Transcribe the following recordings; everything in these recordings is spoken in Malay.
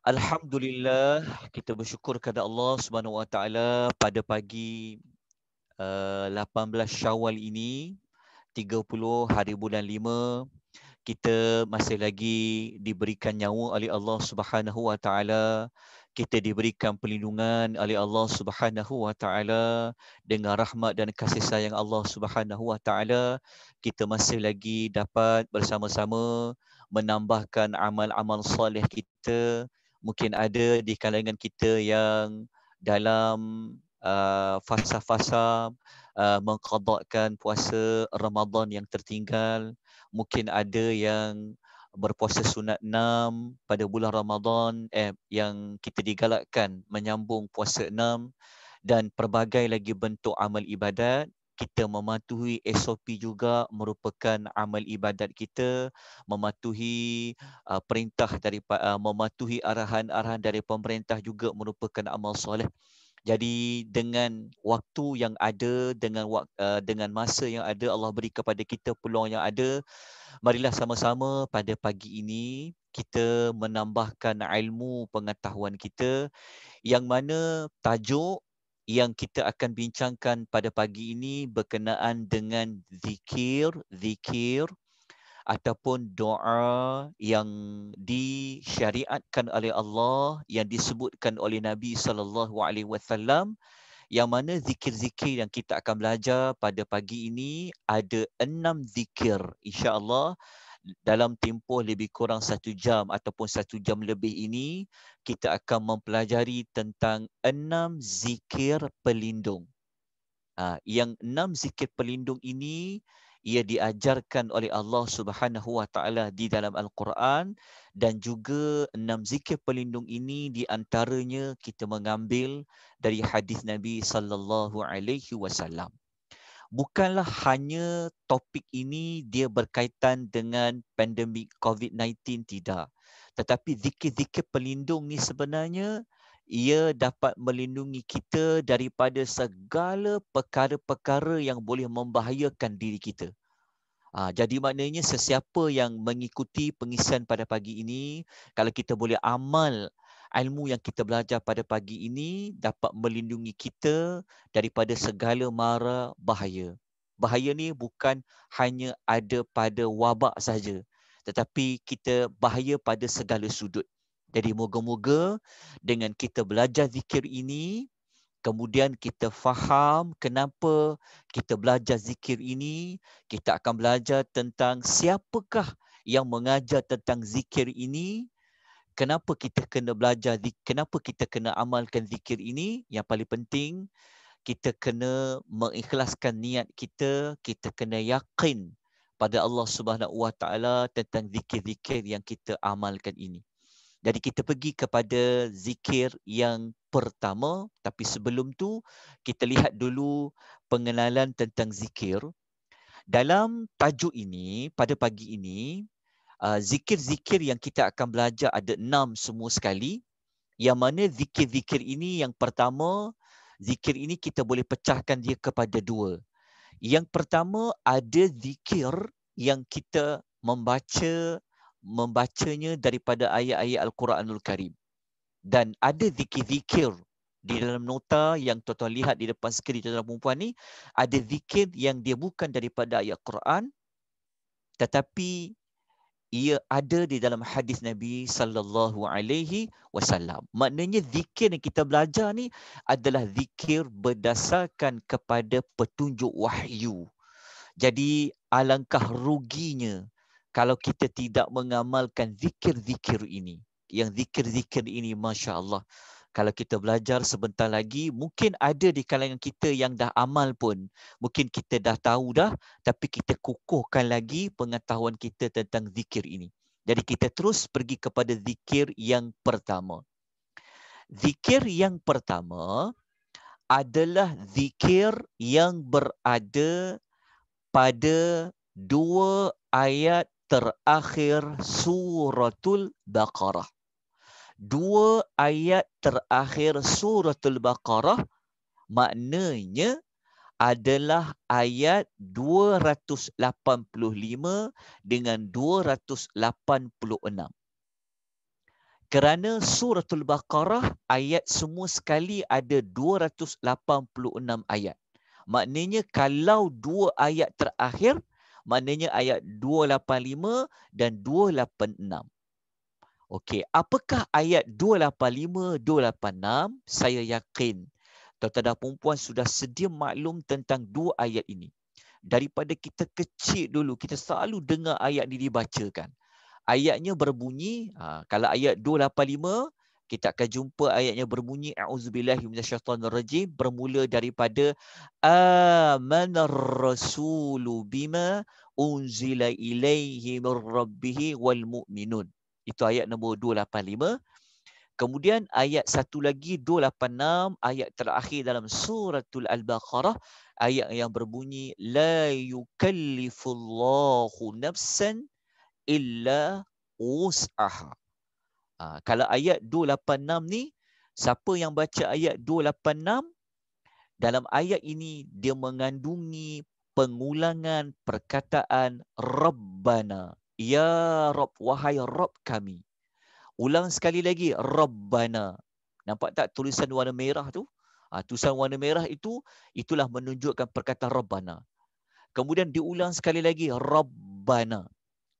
Alhamdulillah kita bersyukur kepada Allah Subhanahu Wa Taala pada pagi uh, eh, 18 Syawal ini 30 hari bulan 5 kita masih lagi diberikan nyawa oleh Allah Subhanahu Wa Taala kita diberikan perlindungan oleh Allah Subhanahu Wa Taala dengan rahmat dan kasih sayang Allah Subhanahu Wa Taala kita masih lagi dapat bersama-sama menambahkan amal-amal soleh kita mungkin ada di kalangan kita yang dalam uh, fasa-fasa uh, mengkodokkan puasa Ramadan yang tertinggal. Mungkin ada yang berpuasa sunat enam pada bulan Ramadan eh, yang kita digalakkan menyambung puasa enam dan pelbagai lagi bentuk amal ibadat kita mematuhi SOP juga merupakan amal ibadat kita mematuhi uh, perintah dari uh, mematuhi arahan-arahan dari pemerintah juga merupakan amal soleh jadi dengan waktu yang ada dengan uh, dengan masa yang ada Allah beri kepada kita peluang yang ada marilah sama-sama pada pagi ini kita menambahkan ilmu pengetahuan kita yang mana tajuk yang kita akan bincangkan pada pagi ini berkenaan dengan zikir, zikir ataupun doa yang disyariatkan oleh Allah yang disebutkan oleh Nabi sallallahu alaihi wasallam yang mana zikir-zikir yang kita akan belajar pada pagi ini ada enam zikir insya-Allah dalam tempoh lebih kurang satu jam ataupun satu jam lebih ini kita akan mempelajari tentang enam zikir pelindung. Ha, yang enam zikir pelindung ini ia diajarkan oleh Allah Subhanahu Wa Taala di dalam Al-Quran dan juga enam zikir pelindung ini di antaranya kita mengambil dari hadis Nabi sallallahu alaihi wasallam bukanlah hanya topik ini dia berkaitan dengan pandemik COVID-19 tidak. Tetapi zikir-zikir pelindung ni sebenarnya ia dapat melindungi kita daripada segala perkara-perkara yang boleh membahayakan diri kita. Ha, jadi maknanya sesiapa yang mengikuti pengisian pada pagi ini, kalau kita boleh amal ilmu yang kita belajar pada pagi ini dapat melindungi kita daripada segala mara bahaya. Bahaya ni bukan hanya ada pada wabak saja, tetapi kita bahaya pada segala sudut. Jadi moga-moga dengan kita belajar zikir ini, kemudian kita faham kenapa kita belajar zikir ini, kita akan belajar tentang siapakah yang mengajar tentang zikir ini kenapa kita kena belajar kenapa kita kena amalkan zikir ini yang paling penting kita kena mengikhlaskan niat kita kita kena yakin pada Allah Subhanahu Wa Taala tentang zikir-zikir yang kita amalkan ini jadi kita pergi kepada zikir yang pertama tapi sebelum tu kita lihat dulu pengenalan tentang zikir dalam tajuk ini pada pagi ini Uh, zikir-zikir yang kita akan belajar ada enam semua sekali. Yang mana zikir-zikir ini yang pertama, zikir ini kita boleh pecahkan dia kepada dua. Yang pertama ada zikir yang kita membaca membacanya daripada ayat-ayat Al-Quranul Karim. Dan ada zikir-zikir di dalam nota yang tuan-tuan lihat di depan skrin tuan-tuan perempuan ni ada zikir yang dia bukan daripada ayat Quran tetapi ia ada di dalam hadis Nabi sallallahu alaihi wasallam. Maknanya zikir yang kita belajar ni adalah zikir berdasarkan kepada petunjuk wahyu. Jadi alangkah ruginya kalau kita tidak mengamalkan zikir-zikir ini. Yang zikir-zikir ini masya-Allah kalau kita belajar sebentar lagi mungkin ada di kalangan kita yang dah amal pun mungkin kita dah tahu dah tapi kita kukuhkan lagi pengetahuan kita tentang zikir ini jadi kita terus pergi kepada zikir yang pertama zikir yang pertama adalah zikir yang berada pada dua ayat terakhir suratul baqarah dua ayat terakhir surah Al-Baqarah maknanya adalah ayat 285 dengan 286. Kerana surah Al-Baqarah ayat semua sekali ada 286 ayat. Maknanya kalau dua ayat terakhir maknanya ayat 285 dan 286. Okey, apakah ayat 285 286? Saya yakin tuan-tuan dan puan-puan sudah sedia maklum tentang dua ayat ini. Daripada kita kecil dulu kita selalu dengar ayat ini dibacakan. Ayatnya berbunyi, ha, kalau ayat 285 kita akan jumpa ayatnya berbunyi auzubillahi minasyaitonirrajim bermula daripada amanar rasulu bima unzila ilaihi min rabbih wal mu'minun. Itu ayat nombor 285. Kemudian ayat satu lagi 286 ayat terakhir dalam suratul al-Baqarah ayat yang berbunyi la yukallifullahu nafsan illa wus'aha. Ha, kalau ayat 286 ni siapa yang baca ayat 286 dalam ayat ini dia mengandungi pengulangan perkataan rabbana Ya Rob, wahai Rob kami. Ulang sekali lagi, Rabbana. Nampak tak tulisan warna merah tu? Ha, tulisan warna merah itu, itulah menunjukkan perkataan Rabbana. Kemudian diulang sekali lagi, Rabbana.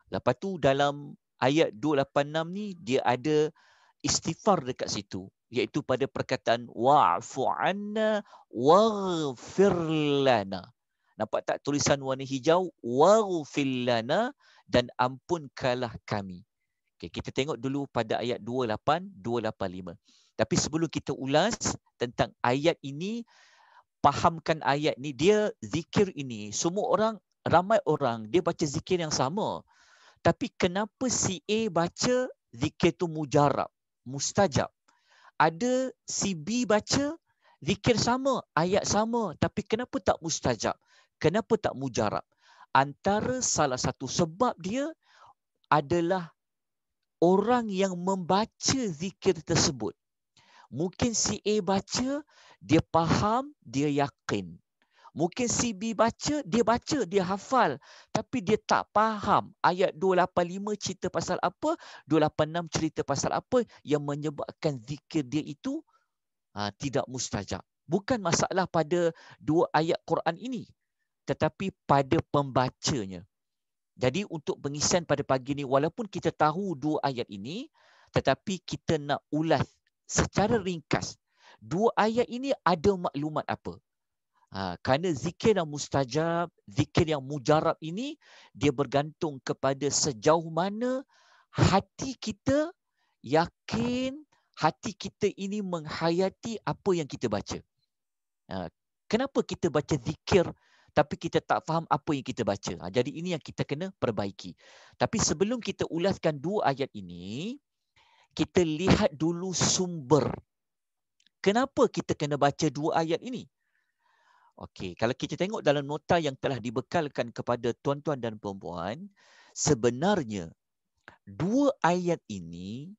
Lepas tu dalam ayat 286 ni, dia ada istighfar dekat situ. Iaitu pada perkataan, Wa'fu'anna wa'firlana. Nampak tak tulisan warna hijau? Wa'firlana. Wa'firlana dan ampunkanlah kami. Okay, kita tengok dulu pada ayat 28, 285. Tapi sebelum kita ulas tentang ayat ini, fahamkan ayat ini, dia zikir ini. Semua orang, ramai orang, dia baca zikir yang sama. Tapi kenapa si A baca zikir itu mujarab, mustajab? Ada si B baca zikir sama, ayat sama. Tapi kenapa tak mustajab? Kenapa tak mujarab? antara salah satu sebab dia adalah orang yang membaca zikir tersebut. Mungkin si A baca, dia faham, dia yakin. Mungkin si B baca, dia baca, dia hafal. Tapi dia tak faham ayat 285 cerita pasal apa, 286 cerita pasal apa yang menyebabkan zikir dia itu ha, tidak mustajab. Bukan masalah pada dua ayat Quran ini tetapi pada pembacanya. Jadi untuk pengisian pada pagi ini, walaupun kita tahu dua ayat ini, tetapi kita nak ulas secara ringkas. Dua ayat ini ada maklumat apa? Ha, kerana zikir yang mustajab, zikir yang mujarab ini, dia bergantung kepada sejauh mana hati kita yakin hati kita ini menghayati apa yang kita baca. Ha, kenapa kita baca zikir tapi kita tak faham apa yang kita baca. Ha, jadi ini yang kita kena perbaiki. Tapi sebelum kita ulaskan dua ayat ini, kita lihat dulu sumber. Kenapa kita kena baca dua ayat ini? Okey, kalau kita tengok dalam nota yang telah dibekalkan kepada tuan-tuan dan puan-puan, sebenarnya dua ayat ini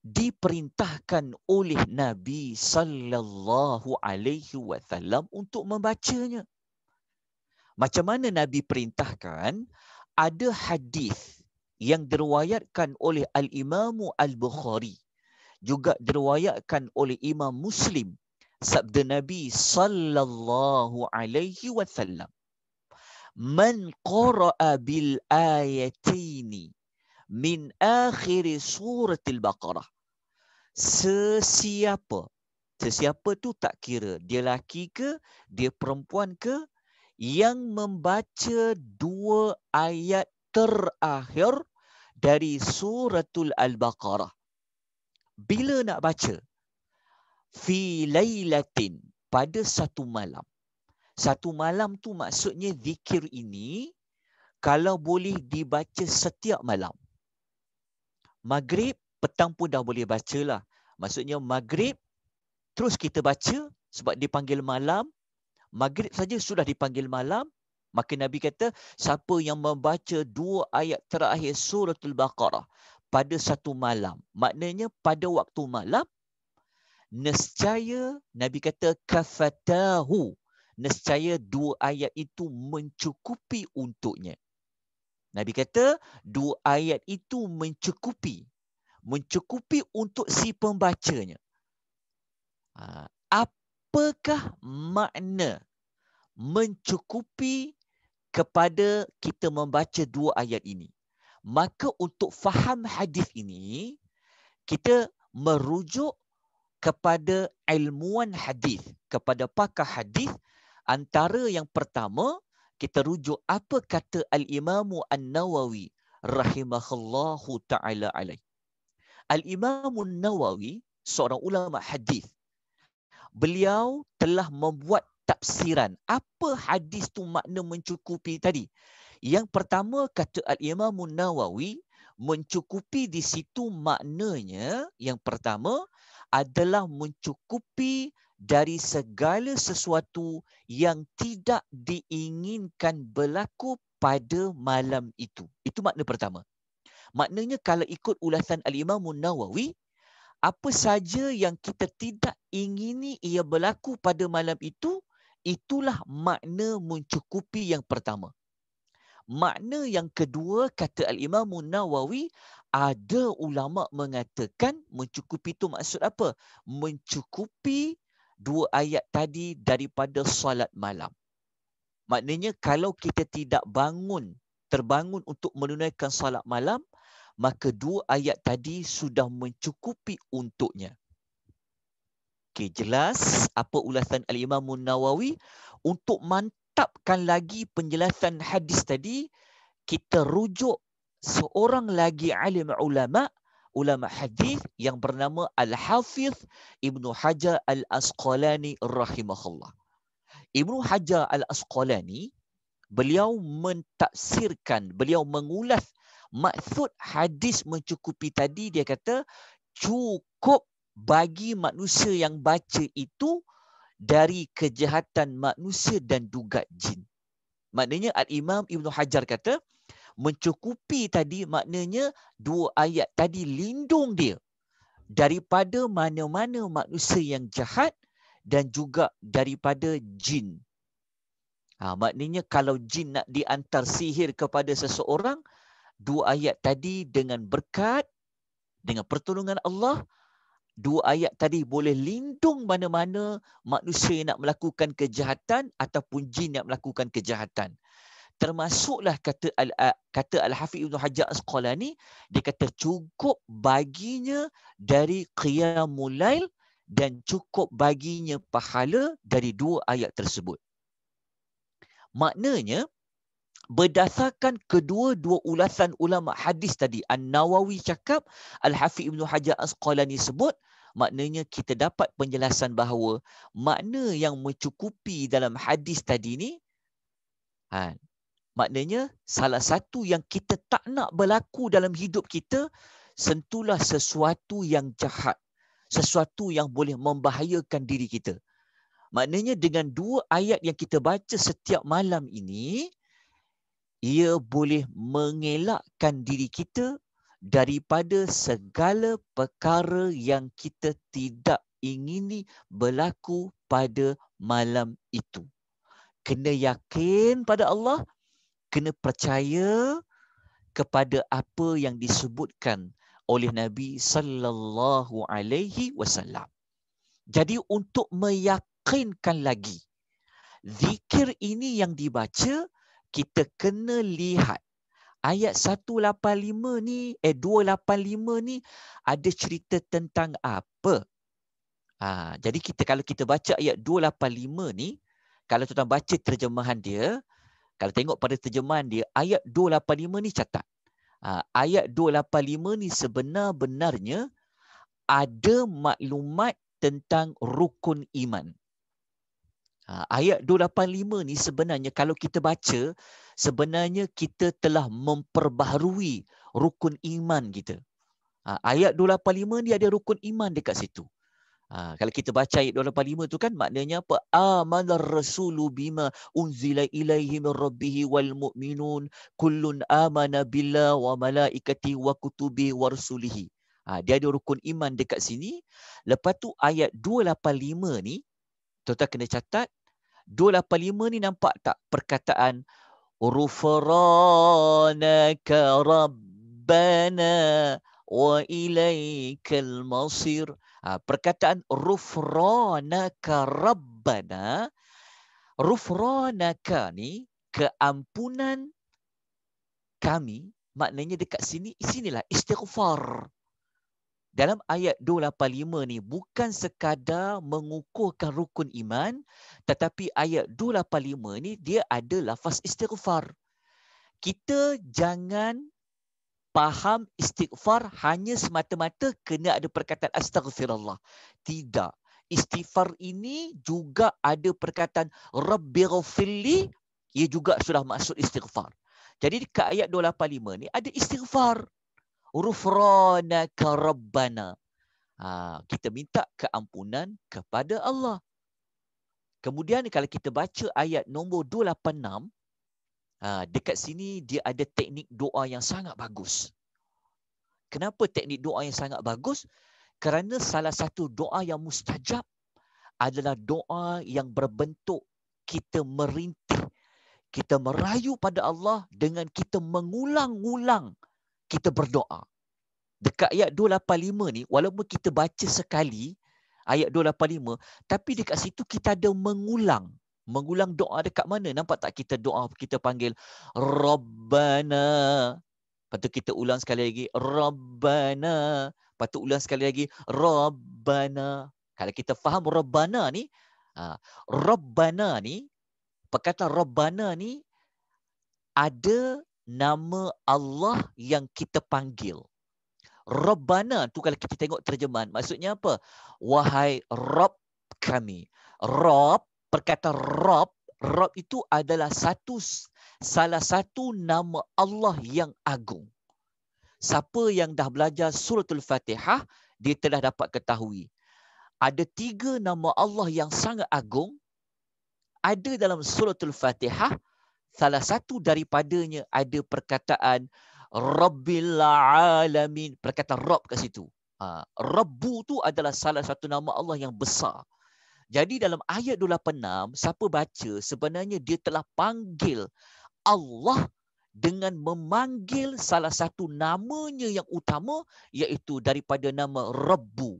diperintahkan oleh Nabi sallallahu alaihi wasallam untuk membacanya macam mana Nabi perintahkan ada hadis yang diriwayatkan oleh al-Imam al-Bukhari juga diriwayatkan oleh Imam Muslim sabda Nabi sallallahu alaihi wasallam man qara'a bil ayatini min akhir surat al-baqarah sesiapa sesiapa tu tak kira dia laki ke dia perempuan ke yang membaca dua ayat terakhir dari suratul al-baqarah bila nak baca fi lailatin pada satu malam satu malam tu maksudnya zikir ini kalau boleh dibaca setiap malam maghrib petang pun dah boleh bacalah maksudnya maghrib terus kita baca sebab dipanggil malam maghrib saja sudah dipanggil malam maka nabi kata siapa yang membaca dua ayat terakhir suratul baqarah pada satu malam maknanya pada waktu malam nescaya nabi kata kafatahu nescaya dua ayat itu mencukupi untuknya nabi kata dua ayat itu mencukupi mencukupi untuk si pembacanya ha, apakah makna mencukupi kepada kita membaca dua ayat ini maka untuk faham hadis ini kita merujuk kepada ilmuan hadis kepada pakar hadis antara yang pertama kita rujuk apa kata al-imamu an-nawawi rahimahullahu taala alaih al-imamu an-nawawi seorang ulama hadis beliau telah membuat tafsiran apa hadis tu makna mencukupi tadi yang pertama kata al-imam nawawi mencukupi di situ maknanya yang pertama adalah mencukupi dari segala sesuatu yang tidak diinginkan berlaku pada malam itu itu makna pertama maknanya kalau ikut ulasan al-imam nawawi apa saja yang kita tidak ingini ia berlaku pada malam itu, itulah makna mencukupi yang pertama. Makna yang kedua kata Al-Imam Nawawi, ada ulama mengatakan mencukupi itu maksud apa? Mencukupi dua ayat tadi daripada salat malam. Maknanya kalau kita tidak bangun, terbangun untuk menunaikan salat malam, maka dua ayat tadi sudah mencukupi untuknya. Okey, jelas apa ulasan Al-Imam Nawawi untuk mantapkan lagi penjelasan hadis tadi, kita rujuk seorang lagi alim ulama ulama hadis yang bernama Al-Hafiz Ibn Hajar Al-Asqalani rahimahullah. Ibn Hajar Al-Asqalani beliau mentafsirkan, beliau mengulas maksud hadis mencukupi tadi dia kata cukup bagi manusia yang baca itu dari kejahatan manusia dan dugat jin. Maknanya Al-Imam Ibn Hajar kata, mencukupi tadi maknanya dua ayat tadi lindung dia daripada mana-mana manusia yang jahat dan juga daripada jin. Ha, maknanya kalau jin nak diantar sihir kepada seseorang, dua ayat tadi dengan berkat dengan pertolongan Allah dua ayat tadi boleh lindung mana-mana manusia yang nak melakukan kejahatan ataupun jin yang melakukan kejahatan. Termasuklah kata al kata Al-Hafiz Ibn Hajar Asqalani dia kata cukup baginya dari qiyamul lail dan cukup baginya pahala dari dua ayat tersebut. Maknanya berdasarkan kedua-dua ulasan ulama hadis tadi An-Nawawi cakap Al-Hafiz Ibn Hajar as Asqalani sebut maknanya kita dapat penjelasan bahawa makna yang mencukupi dalam hadis tadi ni ha, maknanya salah satu yang kita tak nak berlaku dalam hidup kita sentulah sesuatu yang jahat sesuatu yang boleh membahayakan diri kita maknanya dengan dua ayat yang kita baca setiap malam ini ia boleh mengelakkan diri kita daripada segala perkara yang kita tidak ingini berlaku pada malam itu. Kena yakin pada Allah, kena percaya kepada apa yang disebutkan oleh Nabi sallallahu alaihi wasallam. Jadi untuk meyakinkan lagi zikir ini yang dibaca kita kena lihat ayat 185 ni eh 285 ni ada cerita tentang apa ha, jadi kita kalau kita baca ayat 285 ni kalau tuan baca terjemahan dia kalau tengok pada terjemahan dia ayat 285 ni catat ha, ayat 285 ni sebenar-benarnya ada maklumat tentang rukun iman Ha, ayat 285 ni sebenarnya kalau kita baca sebenarnya kita telah memperbaharui rukun iman kita. Ha, ayat 285 ni ada rukun iman dekat situ. Ha, kalau kita baca ayat 285 tu kan maknanya apa? Amanar rasulu bima unzila ilaihi min rabbih wal mu'minun kullun amana billah wa malaikati wa kutubi wa rusulihi. dia ada rukun iman dekat sini. Lepas tu ayat 285 ni tuan-tuan kena catat 285 ni nampak tak perkataan Rufranaka Rabbana wa ilaikal masir. Ha, perkataan Rufranaka Rabbana. Rufranaka ni keampunan kami maknanya dekat sini sinilah istighfar dalam ayat 285 ni bukan sekadar mengukuhkan rukun iman tetapi ayat 285 ni dia ada lafaz istighfar. Kita jangan faham istighfar hanya semata-mata kena ada perkataan astaghfirullah. Tidak. Istighfar ini juga ada perkataan rabbighfirli ia juga sudah maksud istighfar. Jadi dekat ayat 285 ni ada istighfar. Rufranaka Rabbana. Ha, kita minta keampunan kepada Allah. Kemudian kalau kita baca ayat nombor 286, ha, dekat sini dia ada teknik doa yang sangat bagus. Kenapa teknik doa yang sangat bagus? Kerana salah satu doa yang mustajab adalah doa yang berbentuk kita merintih. Kita merayu pada Allah dengan kita mengulang-ulang kita berdoa. Dekat ayat 285 ni, walaupun kita baca sekali ayat 285, tapi dekat situ kita ada mengulang. Mengulang doa dekat mana? Nampak tak kita doa, kita panggil Rabbana. Lepas kita ulang sekali lagi, Rabbana. Lepas ulang sekali lagi, Rabbana. Kalau kita faham Rabbana ni, ha, Rabbana ni, perkataan Rabbana ni, ada nama Allah yang kita panggil. Rabbana tu kalau kita tengok terjemahan maksudnya apa? Wahai Rob kami. Rob perkataan Rob, Rob itu adalah satu salah satu nama Allah yang agung. Siapa yang dah belajar suratul Fatihah, dia telah dapat ketahui. Ada tiga nama Allah yang sangat agung ada dalam suratul Fatihah salah satu daripadanya ada perkataan Rabbil Alamin. Perkataan Rabb kat situ. Ha, Rabbu tu adalah salah satu nama Allah yang besar. Jadi dalam ayat 286, siapa baca sebenarnya dia telah panggil Allah dengan memanggil salah satu namanya yang utama iaitu daripada nama Rabbu.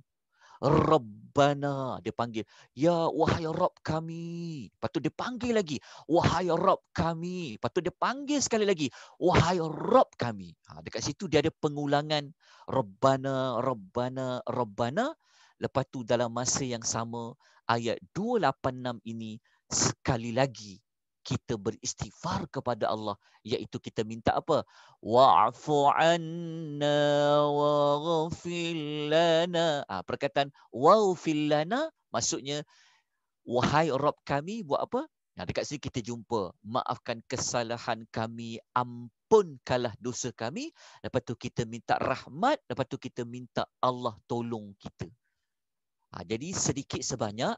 Rabbana. Dia panggil, Ya wahai Rabb kami. Lepas tu dia panggil lagi, Wahai Rabb kami. Lepas tu dia panggil sekali lagi, Wahai Rabb kami. Ha, dekat situ dia ada pengulangan, Rabbana, Rabbana, Rabbana. Lepas tu dalam masa yang sama, ayat 286 ini sekali lagi kita beristighfar kepada Allah iaitu kita minta apa wa'fu anna waghfir lana ah perkataan waghfir lana maksudnya wahai rob kami buat apa nah dekat sini kita jumpa maafkan kesalahan kami ampunkanlah dosa kami lepas tu kita minta rahmat lepas tu kita minta Allah tolong kita ah jadi sedikit sebanyak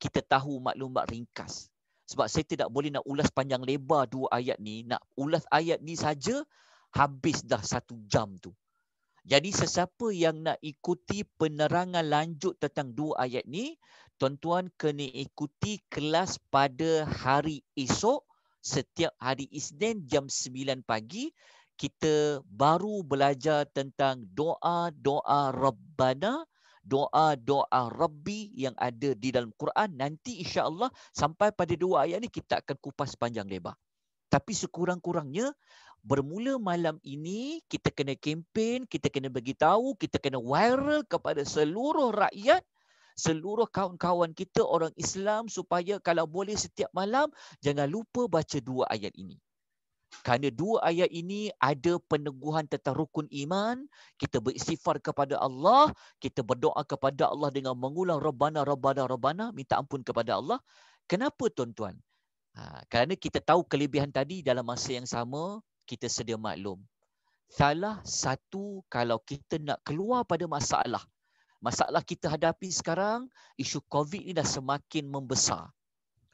kita tahu maklumat ringkas sebab saya tidak boleh nak ulas panjang lebar dua ayat ni nak ulas ayat ni saja habis dah satu jam tu jadi sesiapa yang nak ikuti penerangan lanjut tentang dua ayat ni tuan-tuan kena ikuti kelas pada hari esok setiap hari Isnin jam 9 pagi kita baru belajar tentang doa-doa Rabbana doa-doa Rabbi yang ada di dalam Quran nanti insya-Allah sampai pada dua ayat ini kita akan kupas panjang lebar. Tapi sekurang-kurangnya bermula malam ini kita kena kempen, kita kena bagi tahu, kita kena viral kepada seluruh rakyat seluruh kawan-kawan kita orang Islam supaya kalau boleh setiap malam jangan lupa baca dua ayat ini. Kerana dua ayat ini ada peneguhan tentang rukun iman. Kita beristighfar kepada Allah. Kita berdoa kepada Allah dengan mengulang Rabbana, Rabbana, Rabbana. Minta ampun kepada Allah. Kenapa tuan-tuan? Ha, kerana kita tahu kelebihan tadi dalam masa yang sama, kita sedia maklum. Salah satu kalau kita nak keluar pada masalah. Masalah kita hadapi sekarang, isu COVID ini dah semakin membesar.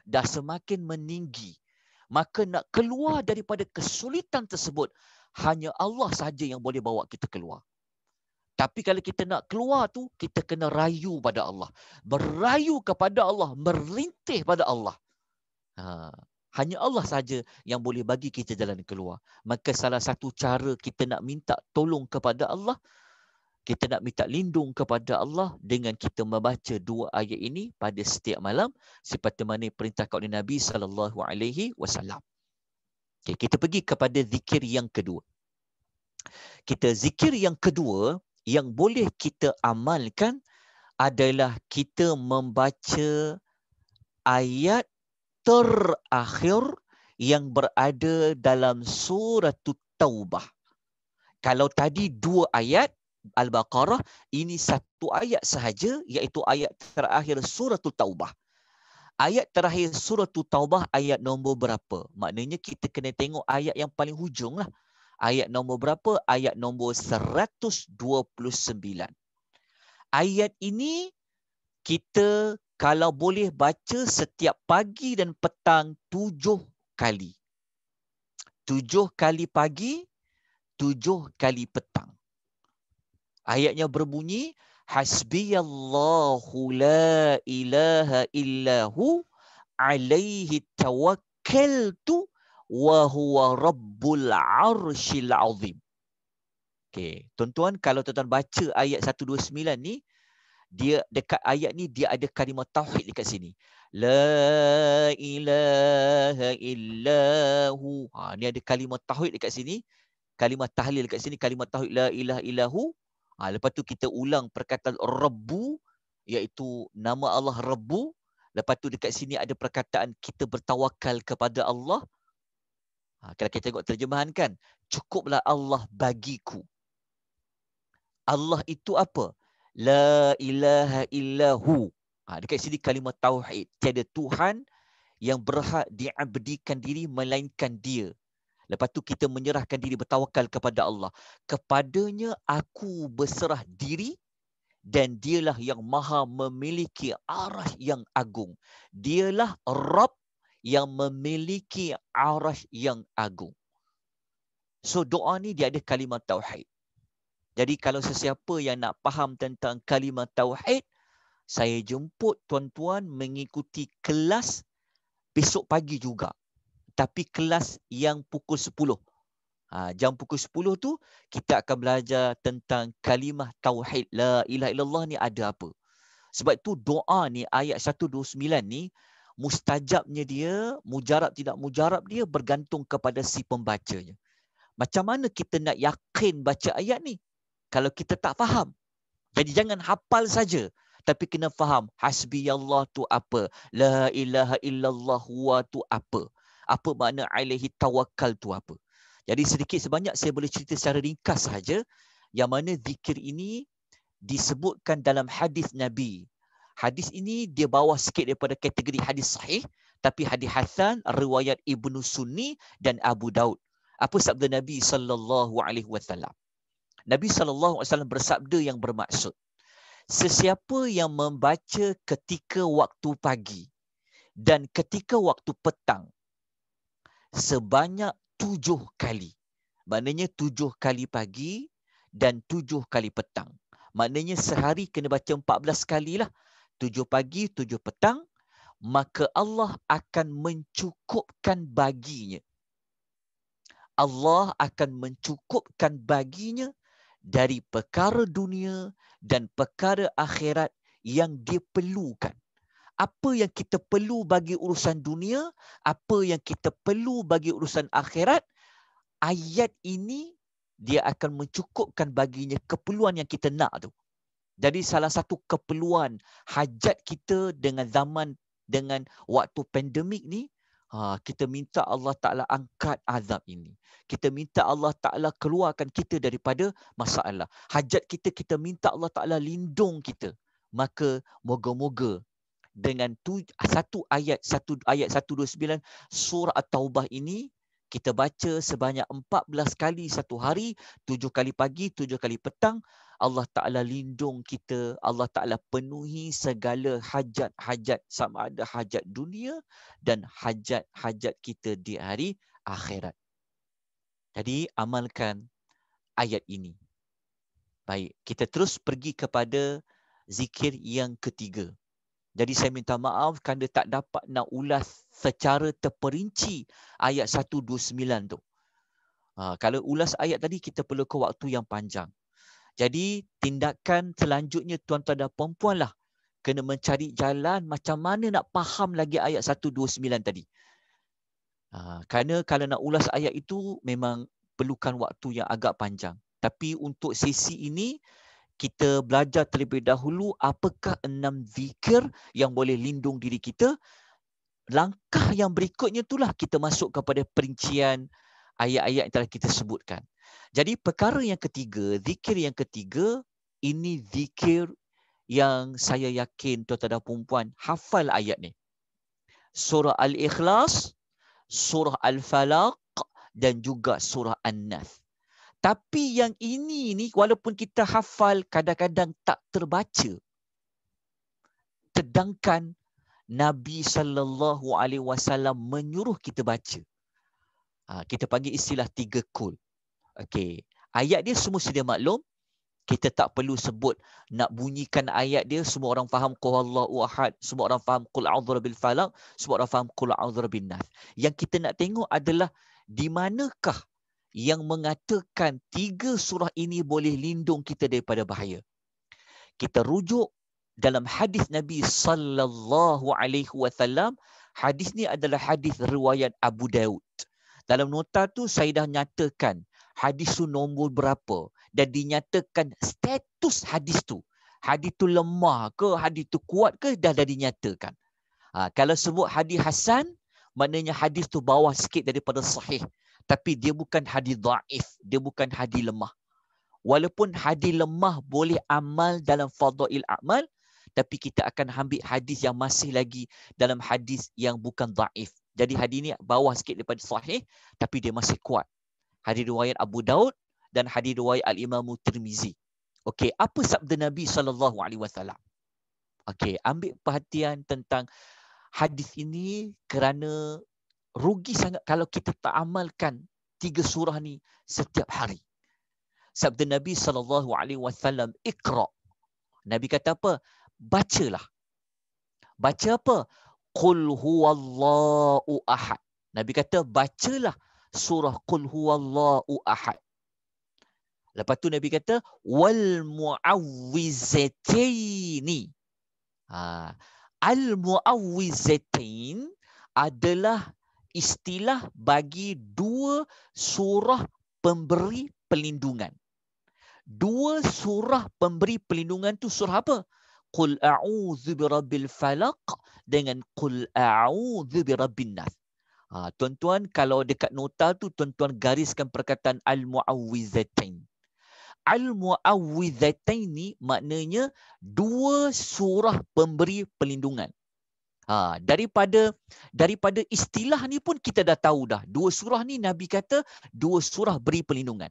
Dah semakin meninggi maka nak keluar daripada kesulitan tersebut hanya Allah sahaja yang boleh bawa kita keluar tapi kalau kita nak keluar tu kita kena rayu pada Allah berayu kepada Allah merintih pada Allah ha hanya Allah saja yang boleh bagi kita jalan keluar. Maka salah satu cara kita nak minta tolong kepada Allah, kita nak minta lindung kepada Allah dengan kita membaca dua ayat ini pada setiap malam seperti mana perintah kepada Nabi sallallahu alaihi wasallam. Okay, kita pergi kepada zikir yang kedua. Kita zikir yang kedua yang boleh kita amalkan adalah kita membaca ayat terakhir yang berada dalam surah Taubah. Kalau tadi dua ayat, Al-Baqarah ini satu ayat sahaja iaitu ayat terakhir suratul Taubah. Ayat terakhir suratul Taubah ayat nombor berapa? Maknanya kita kena tengok ayat yang paling hujung lah. Ayat nombor berapa? Ayat nombor 129. Ayat ini kita kalau boleh baca setiap pagi dan petang tujuh kali. Tujuh kali pagi, tujuh kali petang. Ayatnya berbunyi hasbiyallahu la ilaha illahu alaihi tawakkaltu wa huwa rabbul arshil azim. Okey, tuan-tuan kalau tuan-tuan baca ayat 129 ni dia dekat ayat ni dia ada kalimah tauhid dekat sini. La ilaha illahu. Ha ni ada kalimah tauhid dekat sini. Kalimah tahlil dekat sini, kalimah tauhid la ilaha illahu Ha, lepas tu kita ulang perkataan Rabbu iaitu nama Allah Rabbu. Lepas tu dekat sini ada perkataan kita bertawakal kepada Allah. Ha, kalau kita tengok terjemahan kan, cukuplah Allah bagiku. Allah itu apa? La ilaha illahu. Ha, dekat sini kalimah tauhid. Tiada Tuhan yang berhak diabdikan diri melainkan dia. Lepas tu kita menyerahkan diri bertawakal kepada Allah. Kepadanya aku berserah diri dan dialah yang maha memiliki arah yang agung. Dialah Rab yang memiliki arah yang agung. So doa ni dia ada kalimat tauhid. Jadi kalau sesiapa yang nak faham tentang kalimat tauhid, saya jemput tuan-tuan mengikuti kelas besok pagi juga tapi kelas yang pukul 10. Ha, jam pukul 10 tu kita akan belajar tentang kalimah tauhid la ilaha illallah ni ada apa. Sebab tu doa ni ayat 129 ni mustajabnya dia, mujarab tidak mujarab dia bergantung kepada si pembacanya. Macam mana kita nak yakin baca ayat ni? Kalau kita tak faham. Jadi jangan hafal saja. Tapi kena faham hasbi Allah tu apa. La ilaha illallah wa tu apa apa makna alaihi tawakal tu apa. Jadi sedikit sebanyak saya boleh cerita secara ringkas saja yang mana zikir ini disebutkan dalam hadis Nabi. Hadis ini dia bawah sikit daripada kategori hadis sahih tapi hadis hasan riwayat Ibnu Sunni dan Abu Daud. Apa sabda Nabi sallallahu alaihi wasallam? Nabi sallallahu alaihi wasallam bersabda yang bermaksud sesiapa yang membaca ketika waktu pagi dan ketika waktu petang sebanyak tujuh kali. Maknanya tujuh kali pagi dan tujuh kali petang. Maknanya sehari kena baca empat belas kali lah. Tujuh pagi, tujuh petang. Maka Allah akan mencukupkan baginya. Allah akan mencukupkan baginya dari perkara dunia dan perkara akhirat yang dia perlukan apa yang kita perlu bagi urusan dunia, apa yang kita perlu bagi urusan akhirat, ayat ini dia akan mencukupkan baginya keperluan yang kita nak tu. Jadi salah satu keperluan hajat kita dengan zaman dengan waktu pandemik ni, ha, kita minta Allah Ta'ala angkat azab ini. Kita minta Allah Ta'ala keluarkan kita daripada masalah. Hajat kita, kita minta Allah Ta'ala lindung kita. Maka moga-moga dengan tu, satu ayat satu ayat 129 surah at-taubah ini kita baca sebanyak 14 kali satu hari, 7 kali pagi, 7 kali petang, Allah Ta'ala lindung kita, Allah Ta'ala penuhi segala hajat-hajat sama ada hajat dunia dan hajat-hajat kita di hari akhirat. Jadi amalkan ayat ini. Baik, kita terus pergi kepada zikir yang ketiga. Jadi saya minta maaf kerana tak dapat nak ulas secara terperinci ayat 129 tu. Ha, kalau ulas ayat tadi, kita perlu ke waktu yang panjang. Jadi tindakan selanjutnya tuan-tuan dan perempuan lah kena mencari jalan macam mana nak faham lagi ayat 129 tadi. Ha, kerana kalau nak ulas ayat itu memang perlukan waktu yang agak panjang. Tapi untuk sesi ini, kita belajar terlebih dahulu apakah enam zikir yang boleh lindung diri kita. Langkah yang berikutnya itulah kita masuk kepada perincian ayat-ayat yang telah kita sebutkan. Jadi perkara yang ketiga, zikir yang ketiga, ini zikir yang saya yakin tuan-tuan dan perempuan hafal ayat ni. Surah Al-Ikhlas, Surah Al-Falaq dan juga Surah An-Nas. Tapi yang ini ni walaupun kita hafal kadang-kadang tak terbaca. Sedangkan Nabi sallallahu alaihi wasallam menyuruh kita baca. Ha, kita panggil istilah tiga kul. Okey. Ayat dia semua sudah maklum. Kita tak perlu sebut nak bunyikan ayat dia. Semua orang faham Qawallahu Ahad. Semua orang faham Qul A'udhu Rabbil Falak. Semua orang faham Qul A'udhu Rabbil Nas. Yang kita nak tengok adalah di manakah yang mengatakan tiga surah ini boleh lindung kita daripada bahaya. Kita rujuk dalam hadis Nabi sallallahu alaihi wasallam, hadis ni adalah hadis riwayat Abu Daud. Dalam nota tu saya dah nyatakan hadis tu nombor berapa dan dinyatakan status hadis tu. Hadis tu lemah ke, hadis tu kuat ke dah dah dinyatakan. Ha, kalau sebut hadis hasan, maknanya hadis tu bawah sikit daripada sahih tapi dia bukan hadis dhaif dia bukan hadis lemah walaupun hadis lemah boleh amal dalam fadail amal tapi kita akan ambil hadis yang masih lagi dalam hadis yang bukan dhaif jadi hadis ni bawah sikit daripada sahih tapi dia masih kuat hadis riwayat Abu Daud dan hadis riwayat Al Imam Tirmizi okey apa sabda Nabi sallallahu alaihi wasallam okey ambil perhatian tentang hadis ini kerana rugi sangat kalau kita tak amalkan tiga surah ni setiap hari. Sabda Nabi sallallahu alaihi wasallam ikra. Nabi kata apa? Bacalah. Baca apa? Qul huwallahu ahad. Nabi kata bacalah surah Qul huwallahu ahad. Lepas tu Nabi kata wal muawwizataini. Ha, al muawwizatain adalah istilah bagi dua surah pemberi pelindungan. Dua surah pemberi pelindungan tu surah apa? Qul a'udzu birabbil falaq dengan qul a'udzu birabbin nas. Ha, tuan-tuan kalau dekat nota tu tuan-tuan gariskan perkataan al-muawwidzatain. Al-muawwidzatain ni maknanya dua surah pemberi pelindungan. Ha, daripada daripada istilah ni pun kita dah tahu dah. Dua surah ni Nabi kata dua surah beri perlindungan.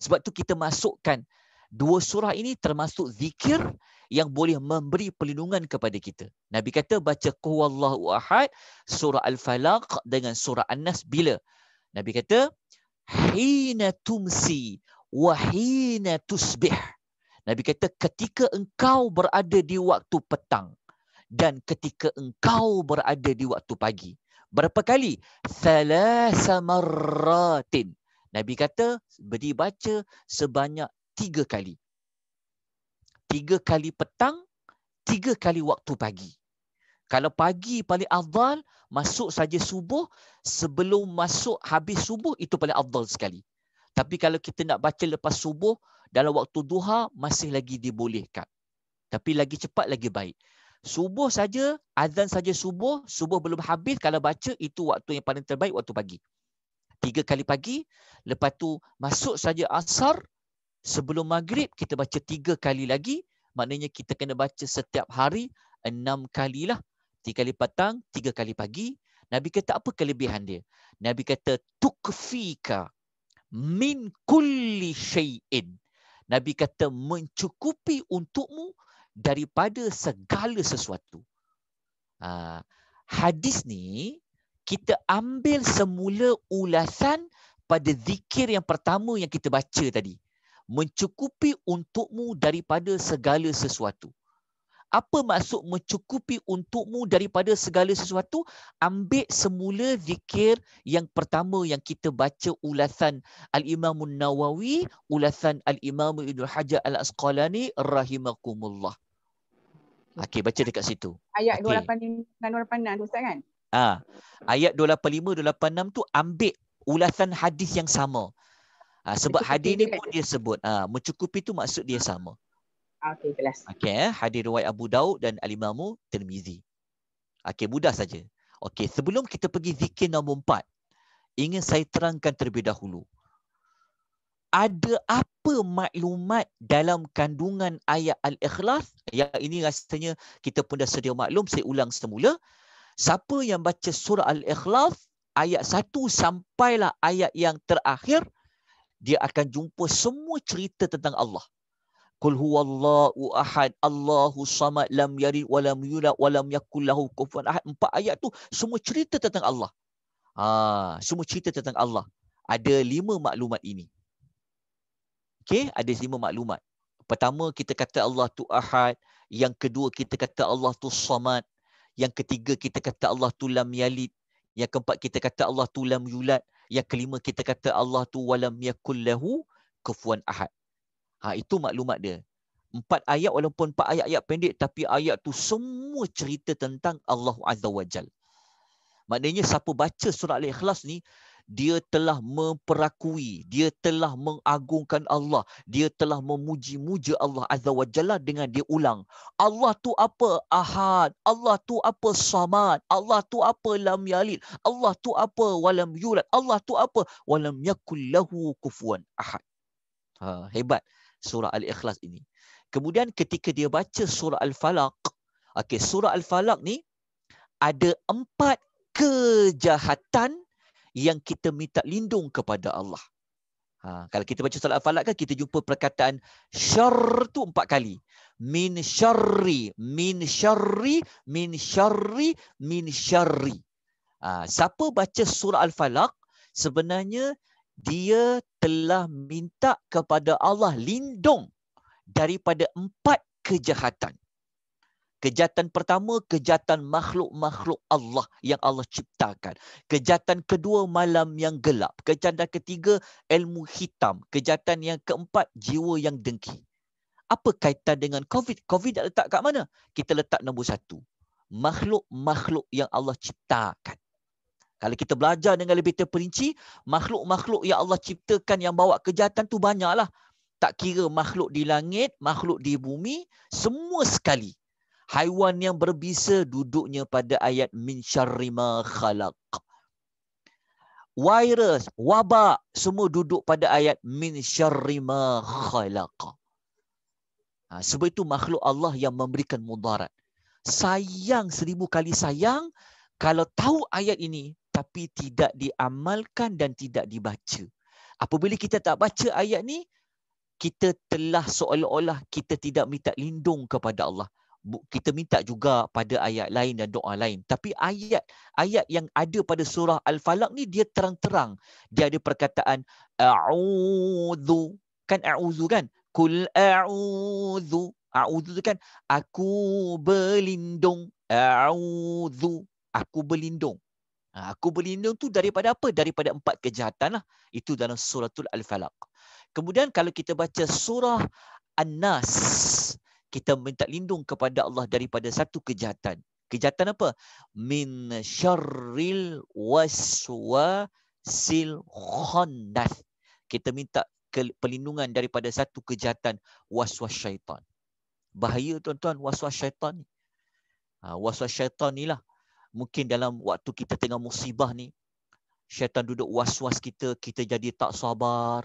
Sebab tu kita masukkan dua surah ini termasuk zikir yang boleh memberi perlindungan kepada kita. Nabi kata baca Qawallahu Ahad, surah Al-Falaq dengan surah An-Nas bila? Nabi kata, Hina tumsi wa hina tusbih. Nabi kata ketika engkau berada di waktu petang dan ketika engkau berada di waktu pagi. Berapa kali? salah samaratin Nabi kata, beri baca sebanyak tiga kali. Tiga kali petang, tiga kali waktu pagi. Kalau pagi paling afdal, masuk saja subuh, sebelum masuk habis subuh, itu paling afdal sekali. Tapi kalau kita nak baca lepas subuh, dalam waktu duha, masih lagi dibolehkan. Tapi lagi cepat, lagi baik. Subuh saja, azan saja subuh, subuh belum habis kalau baca itu waktu yang paling terbaik waktu pagi. Tiga kali pagi, lepas tu masuk saja asar, sebelum maghrib kita baca tiga kali lagi, maknanya kita kena baca setiap hari enam kali lah. Tiga kali petang, tiga kali pagi. Nabi kata apa kelebihan dia? Nabi kata tukfika min kulli syai'in. Nabi kata mencukupi untukmu daripada segala sesuatu. Ha, hadis ni kita ambil semula ulasan pada zikir yang pertama yang kita baca tadi. Mencukupi untukmu daripada segala sesuatu. Apa maksud mencukupi untukmu daripada segala sesuatu? Ambil semula zikir yang pertama yang kita baca ulasan Al-Imam Nawawi, ulasan Al-Imam Ibn Hajar Al-Asqalani rahimakumullah. Okey baca dekat situ. Ayat okay. 285 dan 286 kan? Ah. Ha. Ayat 285 286 tu ambil ulasan hadis yang sama. Ha. sebab hadis ni pun dia sebut ah mencukupi tu maksud dia sama. Ah, okey jelas. Okey eh hadis riwayat Abu Daud dan Al Imam Tirmizi. Okey mudah saja. Okey sebelum kita pergi zikir nombor 4 ingin saya terangkan terlebih dahulu ada apa maklumat dalam kandungan ayat Al-Ikhlas? Ya, ini rasanya kita pun dah sedia maklum. Saya ulang semula. Siapa yang baca surah Al-Ikhlas, ayat satu sampailah ayat yang terakhir, dia akan jumpa semua cerita tentang Allah. Qul huwallahu ahad, Allahu samad, lam yarid wa lam yulad wa lam yakul lahu kufuwan ahad. Empat ayat tu semua cerita tentang Allah. Ha, semua cerita tentang Allah. Ada lima maklumat ini fikir ada lima maklumat. Pertama kita kata Allah tu Ahad, yang kedua kita kata Allah tu Samad, yang ketiga kita kata Allah tu Lam Yalid, yang keempat kita kata Allah tu Lam Yulad, yang kelima kita kata Allah tu Walam Yakul Lahu Kufuwan Ahad. Ha, itu maklumat dia. Empat ayat walaupun empat ayat-ayat pendek tapi ayat tu semua cerita tentang Allah Azza wa Jal. Maknanya siapa baca surah Al-Ikhlas ni dia telah memperakui, dia telah mengagungkan Allah, dia telah memuji muji Allah Azza wa Jalla dengan dia ulang. Allah tu apa? Ahad. Allah tu apa? Samad. Allah tu apa? Lam yalid. Allah tu apa? Walam yulad. Allah tu apa? Walam yakul lahu kufuan ahad. Ha, hebat surah Al-Ikhlas ini. Kemudian ketika dia baca surah Al-Falaq, okay, surah Al-Falaq ni ada empat kejahatan yang kita minta lindung kepada Allah. Ha, kalau kita baca surat Al-Falaq kan kita jumpa perkataan syar tu empat kali. Min syarri, min syarri, min syarri, min syarri. Ha, siapa baca surah Al-Falaq sebenarnya dia telah minta kepada Allah lindung daripada empat kejahatan. Kejahatan pertama, kejahatan makhluk-makhluk Allah yang Allah ciptakan. Kejahatan kedua, malam yang gelap. Kejahatan ketiga, ilmu hitam. Kejahatan yang keempat, jiwa yang dengki. Apa kaitan dengan COVID? COVID nak letak kat mana? Kita letak nombor satu. Makhluk-makhluk yang Allah ciptakan. Kalau kita belajar dengan lebih terperinci, makhluk-makhluk yang Allah ciptakan yang bawa kejahatan tu banyaklah. Tak kira makhluk di langit, makhluk di bumi, semua sekali haiwan yang berbisa duduknya pada ayat min syarri ma khalaq. Virus, wabak semua duduk pada ayat min syarri ma khalaq. Ha, sebab itu makhluk Allah yang memberikan mudarat. Sayang seribu kali sayang kalau tahu ayat ini tapi tidak diamalkan dan tidak dibaca. Apabila kita tak baca ayat ni, kita telah seolah-olah kita tidak minta lindung kepada Allah kita minta juga pada ayat lain dan doa lain tapi ayat ayat yang ada pada surah al-falaq ni dia terang-terang dia ada perkataan a'udzu kan a'udzu kan kul a'udzu a'udzu kan aku berlindung a'udzu aku berlindung ha, aku berlindung tu daripada apa daripada empat kejahatan lah itu dalam suratul al-falaq kemudian kalau kita baca surah an-nas kita minta lindung kepada Allah daripada satu kejahatan. Kejahatan apa? Min syarril waswasil khannas. Kita minta perlindungan daripada satu kejahatan waswas syaitan. Bahaya tuan-tuan waswas syaitan ni. Ha, waswas syaitan ni lah. Mungkin dalam waktu kita tengah musibah ni, syaitan duduk waswas kita, kita jadi tak sabar.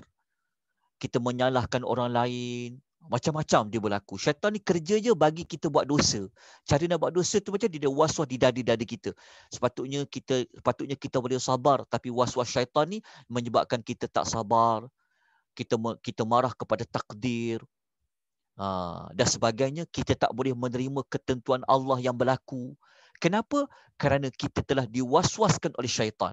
Kita menyalahkan orang lain. Macam-macam dia berlaku. Syaitan ni kerja je bagi kita buat dosa. Cara nak buat dosa tu macam dia waswas di dada-dada kita. Sepatutnya kita sepatutnya kita boleh sabar tapi waswas syaitan ni menyebabkan kita tak sabar. Kita kita marah kepada takdir. Ha, dan sebagainya kita tak boleh menerima ketentuan Allah yang berlaku. Kenapa? Kerana kita telah diwaswaskan oleh syaitan.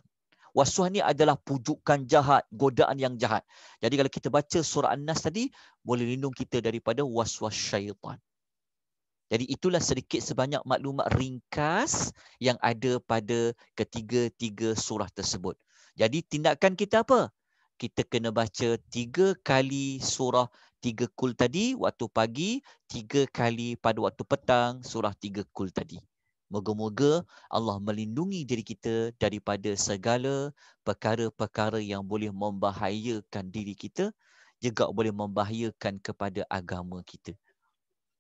Wasuah ni adalah pujukan jahat, godaan yang jahat. Jadi kalau kita baca surah An-Nas tadi, boleh lindung kita daripada waswas syaitan. Jadi itulah sedikit sebanyak maklumat ringkas yang ada pada ketiga-tiga surah tersebut. Jadi tindakan kita apa? Kita kena baca tiga kali surah tiga kul tadi waktu pagi, tiga kali pada waktu petang surah tiga kul tadi. Moga-moga Allah melindungi diri kita daripada segala perkara-perkara yang boleh membahayakan diri kita juga boleh membahayakan kepada agama kita.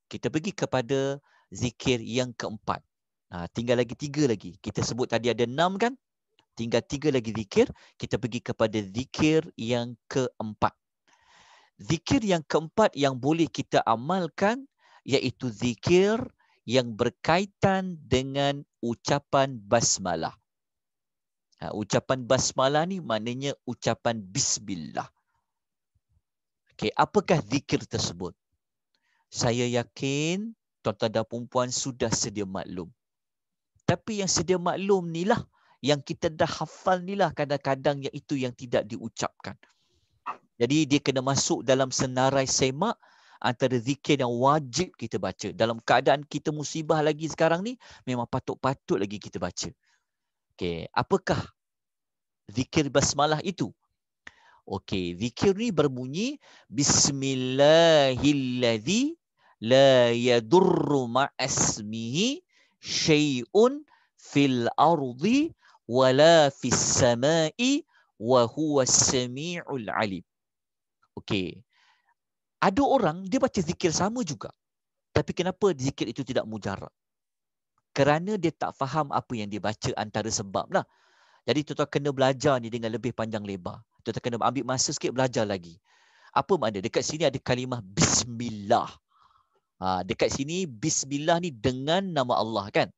Kita pergi kepada zikir yang keempat. Ha, tinggal lagi tiga lagi. Kita sebut tadi ada enam kan? Tinggal tiga lagi zikir. Kita pergi kepada zikir yang keempat. Zikir yang keempat yang boleh kita amalkan iaitu zikir yang berkaitan dengan ucapan basmalah. Ha, ucapan basmalah ni maknanya ucapan bismillah. Okay, apakah zikir tersebut? Saya yakin tuan-tuan dan puan sudah sedia maklum. Tapi yang sedia maklum ni lah yang kita dah hafal ni lah kadang-kadang yang itu yang tidak diucapkan. Jadi dia kena masuk dalam senarai semak antara zikir yang wajib kita baca. Dalam keadaan kita musibah lagi sekarang ni, memang patut-patut lagi kita baca. Okey, apakah zikir basmalah itu? Okey, zikir ni bermunyi Bismillahilladzi la yadurru ma'asmihi syai'un fil ardi wala fis sama'i wa huwa samiul alim. Okey, ada orang dia baca zikir sama juga. Tapi kenapa zikir itu tidak mujarab? Kerana dia tak faham apa yang dia baca antara sebab lah. Jadi tuan-tuan kena belajar ni dengan lebih panjang lebar. Tuan-tuan kena ambil masa sikit belajar lagi. Apa makna? Dekat sini ada kalimah Bismillah. Ha, dekat sini Bismillah ni dengan nama Allah kan?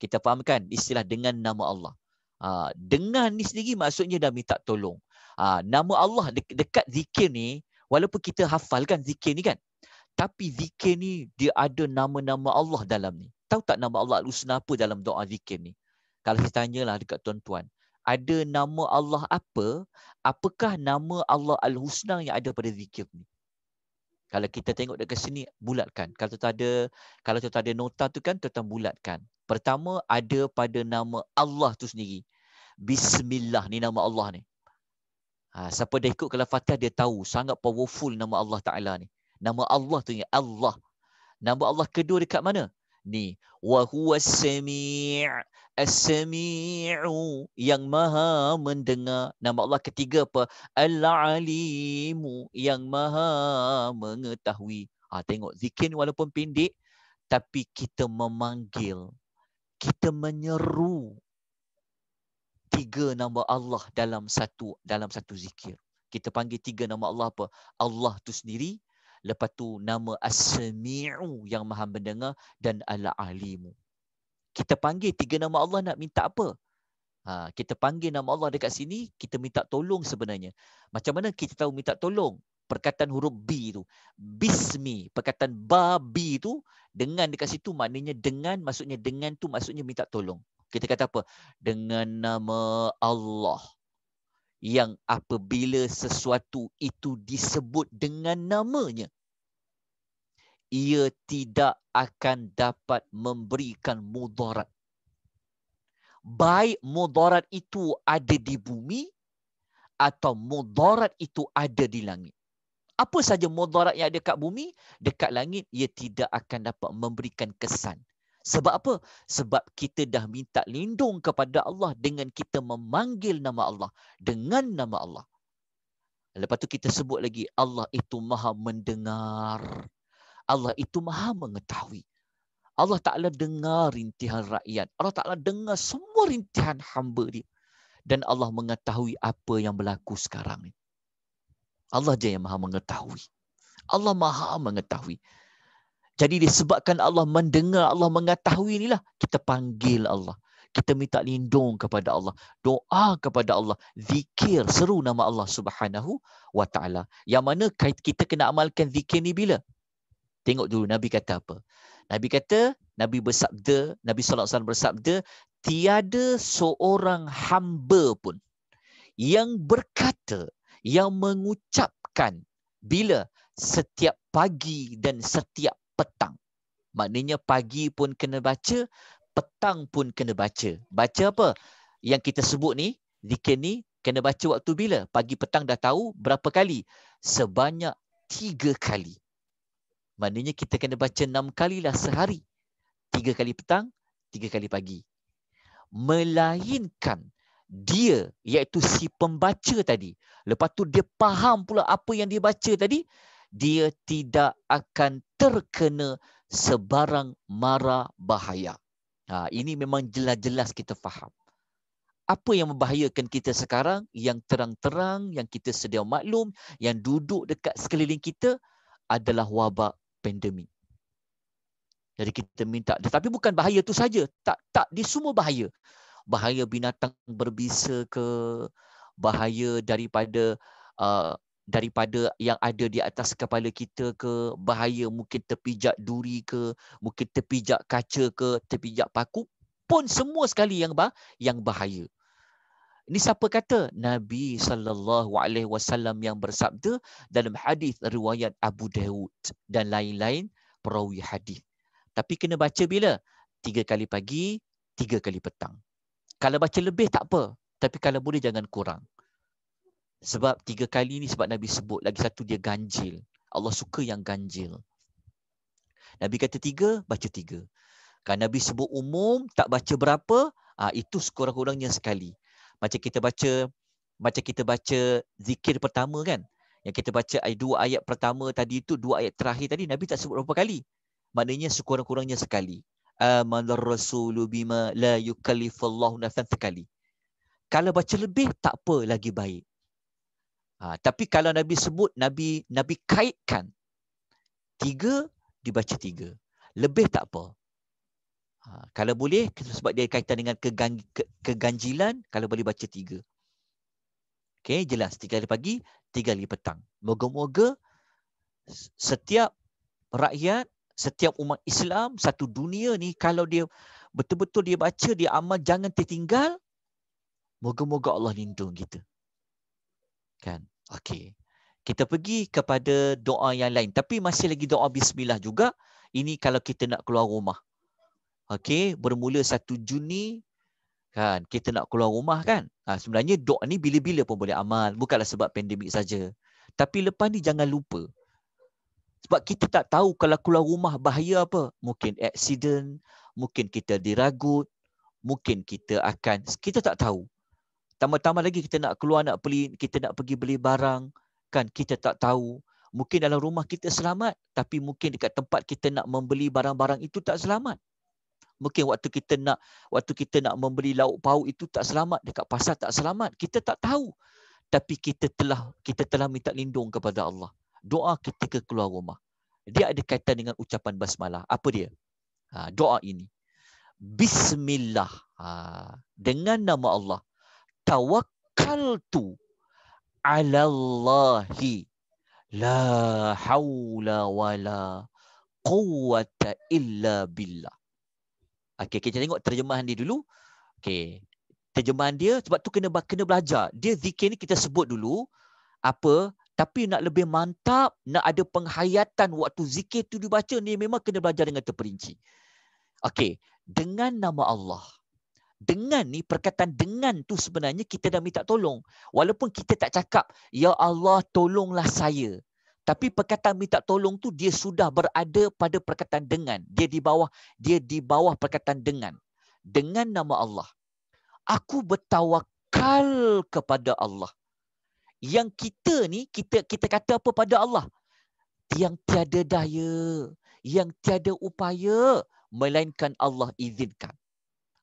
Kita faham kan istilah dengan nama Allah. Ha, dengan ni sendiri maksudnya dah minta tolong. Ha, nama Allah dekat zikir ni walaupun kita hafalkan zikir ni kan tapi zikir ni dia ada nama-nama Allah dalam ni tahu tak nama Allah al-husna apa dalam doa zikir ni kalau saya tanyalah dekat tuan-tuan ada nama Allah apa apakah nama Allah al-husna yang ada pada zikir ni kalau kita tengok dekat sini bulatkan kalau tak ada kalau tak ada nota tu kan tetap bulatkan pertama ada pada nama Allah tu sendiri bismillah ni nama Allah ni Ha, siapa dah ikut kalau Fatihah dia tahu sangat powerful nama Allah Taala ni. Nama Allah tu ni Allah. Nama Allah kedua dekat mana? Ni wa huwa samii' as-sami'u yang maha mendengar. Nama Allah ketiga apa? Al-alimu yang maha mengetahui. Ha, tengok zikir walaupun pendek tapi kita memanggil kita menyeru tiga nama Allah dalam satu dalam satu zikir. Kita panggil tiga nama Allah apa? Allah tu sendiri, lepas tu nama As-Sami'u yang Maha mendengar dan Al-Alimu. Kita panggil tiga nama Allah nak minta apa? Ha, kita panggil nama Allah dekat sini, kita minta tolong sebenarnya. Macam mana kita tahu minta tolong? Perkataan huruf B tu. Bismi, perkataan Babi tu, dengan dekat situ maknanya dengan, maksudnya dengan tu maksudnya minta tolong. Kita kata apa? Dengan nama Allah. Yang apabila sesuatu itu disebut dengan namanya. Ia tidak akan dapat memberikan mudarat. Baik mudarat itu ada di bumi atau mudarat itu ada di langit. Apa saja mudarat yang ada dekat bumi, dekat langit, ia tidak akan dapat memberikan kesan. Sebab apa? Sebab kita dah minta lindung kepada Allah dengan kita memanggil nama Allah. Dengan nama Allah. Lepas tu kita sebut lagi, Allah itu maha mendengar. Allah itu maha mengetahui. Allah Ta'ala dengar rintihan rakyat. Allah Ta'ala dengar semua rintihan hamba dia. Dan Allah mengetahui apa yang berlaku sekarang ni. Allah je yang maha mengetahui. Allah maha mengetahui. Jadi disebabkan Allah mendengar, Allah mengetahui inilah kita panggil Allah. Kita minta lindung kepada Allah, doa kepada Allah, zikir seru nama Allah Subhanahu wa taala. Yang mana kita kena amalkan zikir ni bila? Tengok dulu Nabi kata apa. Nabi kata, Nabi bersabda, Nabi SAW bersabda, tiada seorang hamba pun yang berkata, yang mengucapkan bila setiap pagi dan setiap petang. Maknanya pagi pun kena baca, petang pun kena baca. Baca apa? Yang kita sebut ni, zikir ni, kena baca waktu bila? Pagi petang dah tahu berapa kali? Sebanyak tiga kali. Maknanya kita kena baca enam kali lah sehari. Tiga kali petang, tiga kali pagi. Melainkan dia iaitu si pembaca tadi. Lepas tu dia faham pula apa yang dia baca tadi dia tidak akan terkena sebarang mara bahaya. Ha, ini memang jelas-jelas kita faham. Apa yang membahayakan kita sekarang, yang terang-terang, yang kita sedia maklum, yang duduk dekat sekeliling kita adalah wabak pandemik. Jadi kita minta, tetapi bukan bahaya tu saja, tak tak di semua bahaya. Bahaya binatang berbisa ke, bahaya daripada uh, daripada yang ada di atas kepala kita ke bahaya mungkin terpijak duri ke mungkin terpijak kaca ke terpijak paku pun semua sekali yang bah yang bahaya. Ini siapa kata? Nabi sallallahu alaihi wasallam yang bersabda dalam hadis riwayat Abu Daud dan lain-lain perawi hadis. Tapi kena baca bila? Tiga kali pagi, tiga kali petang. Kalau baca lebih tak apa, tapi kalau boleh jangan kurang. Sebab tiga kali ni sebab Nabi sebut lagi satu dia ganjil. Allah suka yang ganjil. Nabi kata tiga, baca tiga. Kalau Nabi sebut umum, tak baca berapa, ah, itu sekurang-kurangnya sekali. Macam kita baca macam kita baca zikir pertama kan. Yang kita baca dua ayat pertama tadi itu, dua ayat terakhir tadi, Nabi tak sebut berapa kali. Maknanya sekurang-kurangnya sekali. Amal Rasulullah bima la yukallifullahu nafsan sekali. Kalau baca lebih, tak apa lagi baik. Ha, tapi kalau Nabi sebut, Nabi Nabi kaitkan. Tiga, dibaca tiga. Lebih tak apa. Ha, kalau boleh, sebab dia kaitan dengan kegan ke, keganjilan, kalau boleh baca tiga. Okey, jelas. Tiga kali pagi, tiga kali petang. Moga-moga setiap rakyat, setiap umat Islam, satu dunia ni kalau dia betul-betul dia baca, dia amal, jangan tertinggal. Moga-moga Allah lindung kita. Kan? Okey. Kita pergi kepada doa yang lain. Tapi masih lagi doa bismillah juga. Ini kalau kita nak keluar rumah. Okey, bermula 1 Juni kan kita nak keluar rumah kan. Ha, sebenarnya doa ni bila-bila pun boleh amal, bukanlah sebab pandemik saja. Tapi lepas ni jangan lupa. Sebab kita tak tahu kalau keluar rumah bahaya apa. Mungkin accident, mungkin kita diragut, mungkin kita akan kita tak tahu tambah-tambah lagi kita nak keluar nak beli kita nak pergi beli barang kan kita tak tahu mungkin dalam rumah kita selamat tapi mungkin dekat tempat kita nak membeli barang-barang itu tak selamat mungkin waktu kita nak waktu kita nak membeli lauk pauk itu tak selamat dekat pasar tak selamat kita tak tahu tapi kita telah kita telah minta lindung kepada Allah doa ketika keluar rumah dia ada kaitan dengan ucapan basmalah apa dia ha, doa ini bismillah ha, dengan nama Allah tawakkaltu ala Allahi la hawla wa la illa billah. Okay, kita tengok terjemahan dia dulu. Okay, terjemahan dia sebab tu kena kena belajar. Dia zikir ni kita sebut dulu apa tapi nak lebih mantap, nak ada penghayatan waktu zikir tu dibaca ni memang kena belajar dengan terperinci. Okey, dengan nama Allah dengan ni perkataan dengan tu sebenarnya kita dah minta tolong walaupun kita tak cakap ya Allah tolonglah saya tapi perkataan minta tolong tu dia sudah berada pada perkataan dengan dia di bawah dia di bawah perkataan dengan dengan nama Allah aku bertawakal kepada Allah yang kita ni kita kita kata apa pada Allah yang tiada daya yang tiada upaya melainkan Allah izinkan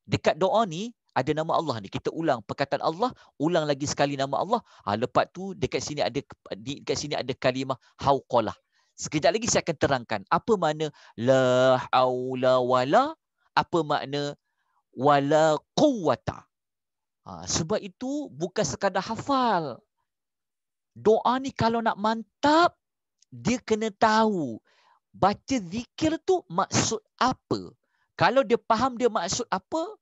dekat doa ni ada nama Allah ni kita ulang perkataan Allah ulang lagi sekali nama Allah ha, lepas tu dekat sini ada dekat sini ada kalimah hauqalah sekejap lagi saya akan terangkan apa makna la haula wala apa makna wala quwata ha, sebab itu bukan sekadar hafal doa ni kalau nak mantap dia kena tahu baca zikir tu maksud apa kalau dia faham dia maksud apa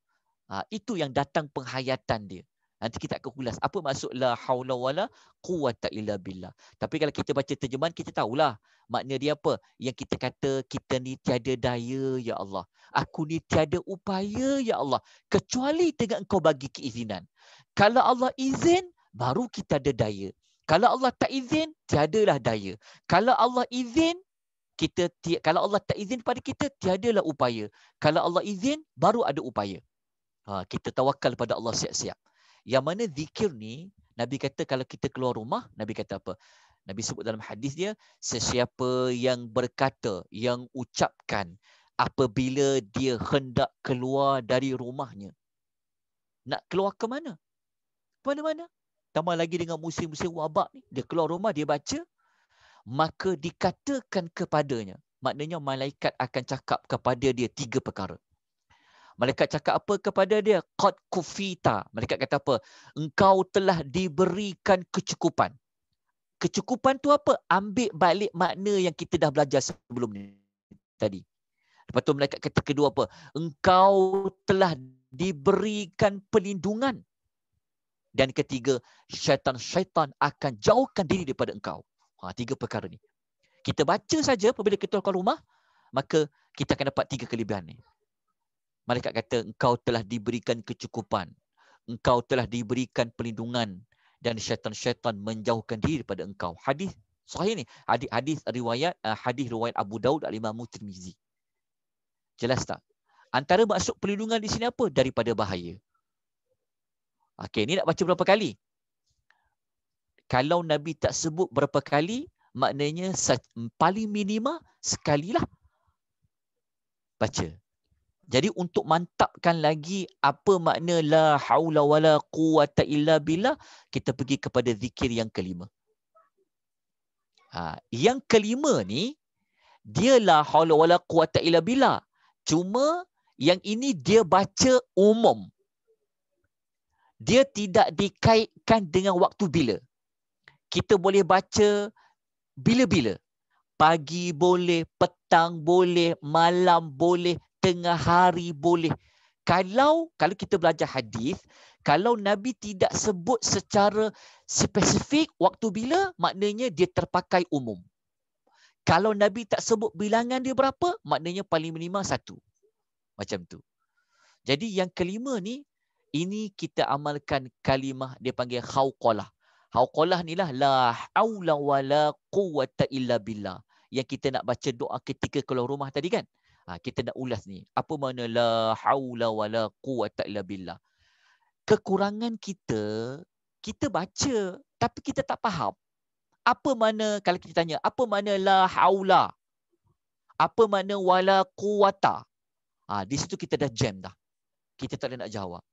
Ha, itu yang datang penghayatan dia. Nanti kita akan ulas apa maksud la haula wala quwata illa billah. Tapi kalau kita baca terjemahan kita tahulah makna dia apa. Yang kita kata kita ni tiada daya ya Allah. Aku ni tiada upaya ya Allah kecuali dengan engkau bagi keizinan. Kalau Allah izin baru kita ada daya. Kalau Allah tak izin tiadalah daya. Kalau Allah izin kita ti- kalau Allah tak izin pada kita tiadalah upaya. Kalau Allah izin baru ada upaya. Ha, kita tawakal pada Allah siap-siap. Yang mana zikir ni, Nabi kata kalau kita keluar rumah, Nabi kata apa? Nabi sebut dalam hadis dia, sesiapa yang berkata, yang ucapkan apabila dia hendak keluar dari rumahnya. Nak keluar ke mana? Ke mana-mana. Tambah lagi dengan musim-musim wabak ni, dia keluar rumah, dia baca, maka dikatakan kepadanya. Maknanya malaikat akan cakap kepada dia tiga perkara. Malaikat cakap apa kepada dia? Qad kufita. Malaikat kata apa? Engkau telah diberikan kecukupan. Kecukupan tu apa? Ambil balik makna yang kita dah belajar sebelum ni. Tadi. Lepas tu malaikat kata kedua apa? Engkau telah diberikan pelindungan. Dan ketiga, syaitan-syaitan akan jauhkan diri daripada engkau. Ha, tiga perkara ni. Kita baca saja apabila kita keluar rumah, maka kita akan dapat tiga kelebihan ni. Malaikat kata, engkau telah diberikan kecukupan. Engkau telah diberikan perlindungan. Dan syaitan-syaitan menjauhkan diri daripada engkau. Hadis sahih ini Hadis, hadis riwayat eh, hadis riwayat Abu Daud alimah imamu Jelas tak? Antara maksud perlindungan di sini apa? Daripada bahaya. Okey, ini nak baca berapa kali? Kalau Nabi tak sebut berapa kali, maknanya paling minima sekalilah baca. Jadi untuk mantapkan lagi apa makna la haula wala quwata illa billah, kita pergi kepada zikir yang kelima. Ha, yang kelima ni dia la haula wala quwata illa billah. Cuma yang ini dia baca umum. Dia tidak dikaitkan dengan waktu bila. Kita boleh baca bila-bila. Pagi boleh, petang boleh, malam boleh, tengah hari boleh. Kalau kalau kita belajar hadis, kalau Nabi tidak sebut secara spesifik waktu bila, maknanya dia terpakai umum. Kalau Nabi tak sebut bilangan dia berapa, maknanya paling minima satu. Macam tu. Jadi yang kelima ni, ini kita amalkan kalimah dia panggil khawqalah. Khawqalah ni lah, la hawla wa la quwata illa billah. Yang kita nak baca doa ketika keluar rumah tadi kan. Ha, kita nak ulas ni. Apa makna la haula wala quwata illa billah? Kekurangan kita, kita baca tapi kita tak faham. Apa makna kalau kita tanya, apa makna la haula? Apa makna wala quwata? Ha, di situ kita dah jam dah. Kita tak ada nak jawab.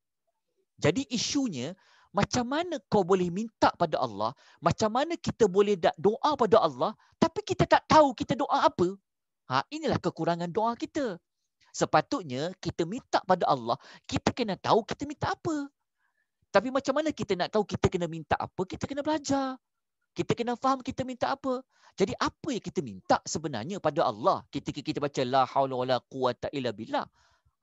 Jadi isunya, macam mana kau boleh minta pada Allah? Macam mana kita boleh doa pada Allah? Tapi kita tak tahu kita doa apa? Ha, inilah kekurangan doa kita. Sepatutnya kita minta pada Allah, kita kena tahu kita minta apa. Tapi macam mana kita nak tahu kita kena minta apa? Kita kena belajar. Kita kena faham kita minta apa. Jadi apa yang kita minta sebenarnya pada Allah ketika kita baca la haula wala quwata illa billah.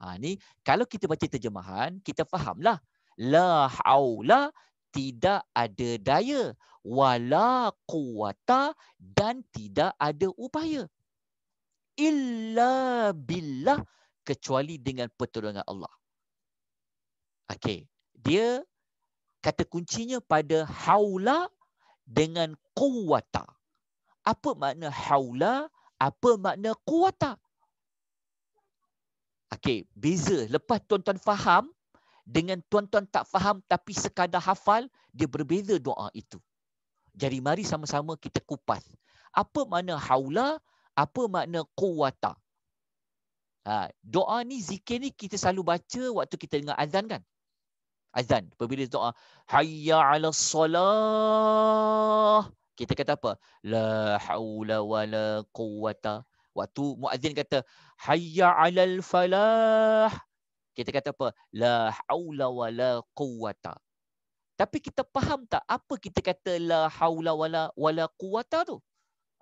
Ha, ni kalau kita baca terjemahan, kita fahamlah. La haula tidak ada daya. Wala quwata dan tidak ada upaya illa billah kecuali dengan pertolongan Allah. Okey, dia kata kuncinya pada haula dengan quwata. Apa makna haula? Apa makna quwata? Okey, beza. Lepas tuan-tuan faham dengan tuan-tuan tak faham tapi sekadar hafal, dia berbeza doa itu. Jadi mari sama-sama kita kupas. Apa makna haula? apa makna kuwata? Ha, doa ni zikir ni kita selalu baca waktu kita dengar azan kan? Azan. Apabila doa hayya 'ala salah, Kita kata apa? La haula wala quwata. Waktu muazzin kata hayya 'alal falah. Kita kata apa? La haula wala quwata. Tapi kita faham tak apa kita kata la haula wala wala quwata tu?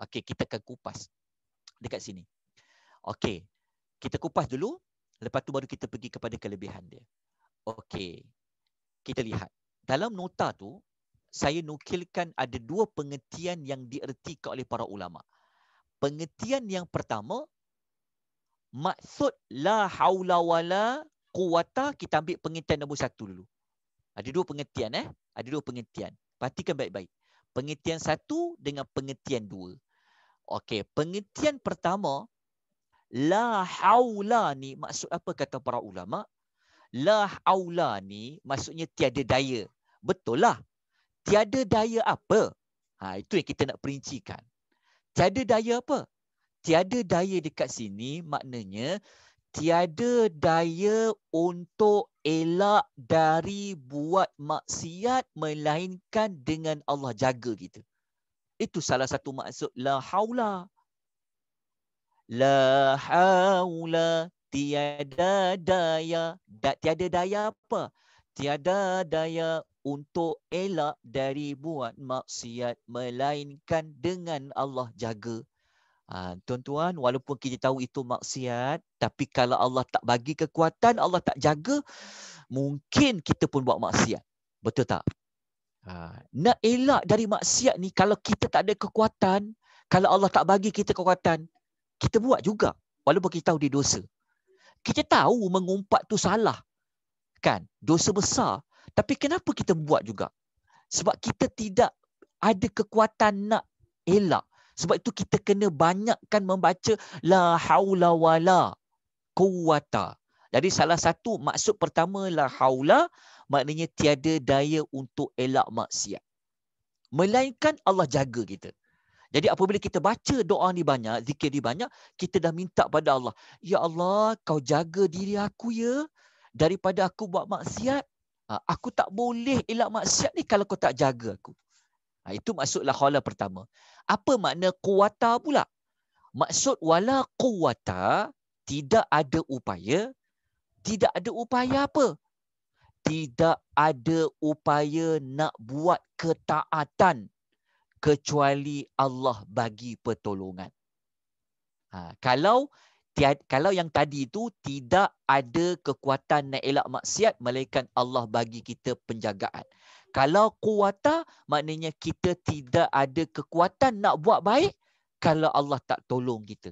Okay, kita akan kupas dekat sini. Okey. Kita kupas dulu. Lepas tu baru kita pergi kepada kelebihan dia. Okey. Kita lihat. Dalam nota tu, saya nukilkan ada dua pengertian yang diertikan oleh para ulama. Pengertian yang pertama, maksud la haula wala quwata kita ambil pengertian nombor satu dulu. Ada dua pengertian eh. Ada dua pengertian. Perhatikan baik-baik. Pengertian satu dengan pengertian dua. Okey, pengertian pertama la haula ni maksud apa kata para ulama? La haula ni maksudnya tiada daya. Betul lah. Tiada daya apa? Ha, itu yang kita nak perincikan. Tiada daya apa? Tiada daya dekat sini maknanya tiada daya untuk elak dari buat maksiat melainkan dengan Allah jaga kita. Gitu. Itu salah satu maksud la haula. La haula tiada daya. Da, tiada daya apa? Tiada daya untuk elak dari buat maksiat melainkan dengan Allah jaga. Ha, tuan-tuan, walaupun kita tahu itu maksiat, tapi kalau Allah tak bagi kekuatan, Allah tak jaga, mungkin kita pun buat maksiat. Betul tak? Ha, nak elak dari maksiat ni kalau kita tak ada kekuatan, kalau Allah tak bagi kita kekuatan, kita buat juga walaupun kita tahu dia dosa. Kita tahu mengumpat tu salah. Kan? Dosa besar. Tapi kenapa kita buat juga? Sebab kita tidak ada kekuatan nak elak. Sebab itu kita kena banyakkan membaca la haula wala quwata. Jadi salah satu maksud pertama la haula maknanya tiada daya untuk elak maksiat. Melainkan Allah jaga kita. Jadi apabila kita baca doa ni banyak, zikir ni banyak, kita dah minta pada Allah, Ya Allah, kau jaga diri aku ya, daripada aku buat maksiat, ha, aku tak boleh elak maksiat ni kalau kau tak jaga aku. Ha, itu maksud lahala pertama. Apa makna kuwata pula? Maksud wala kuwata, tidak ada upaya, tidak ada upaya apa? tidak ada upaya nak buat ketaatan kecuali Allah bagi pertolongan. Ha, kalau kalau yang tadi itu tidak ada kekuatan nak elak maksiat melainkan Allah bagi kita penjagaan. Kalau kuata maknanya kita tidak ada kekuatan nak buat baik kalau Allah tak tolong kita.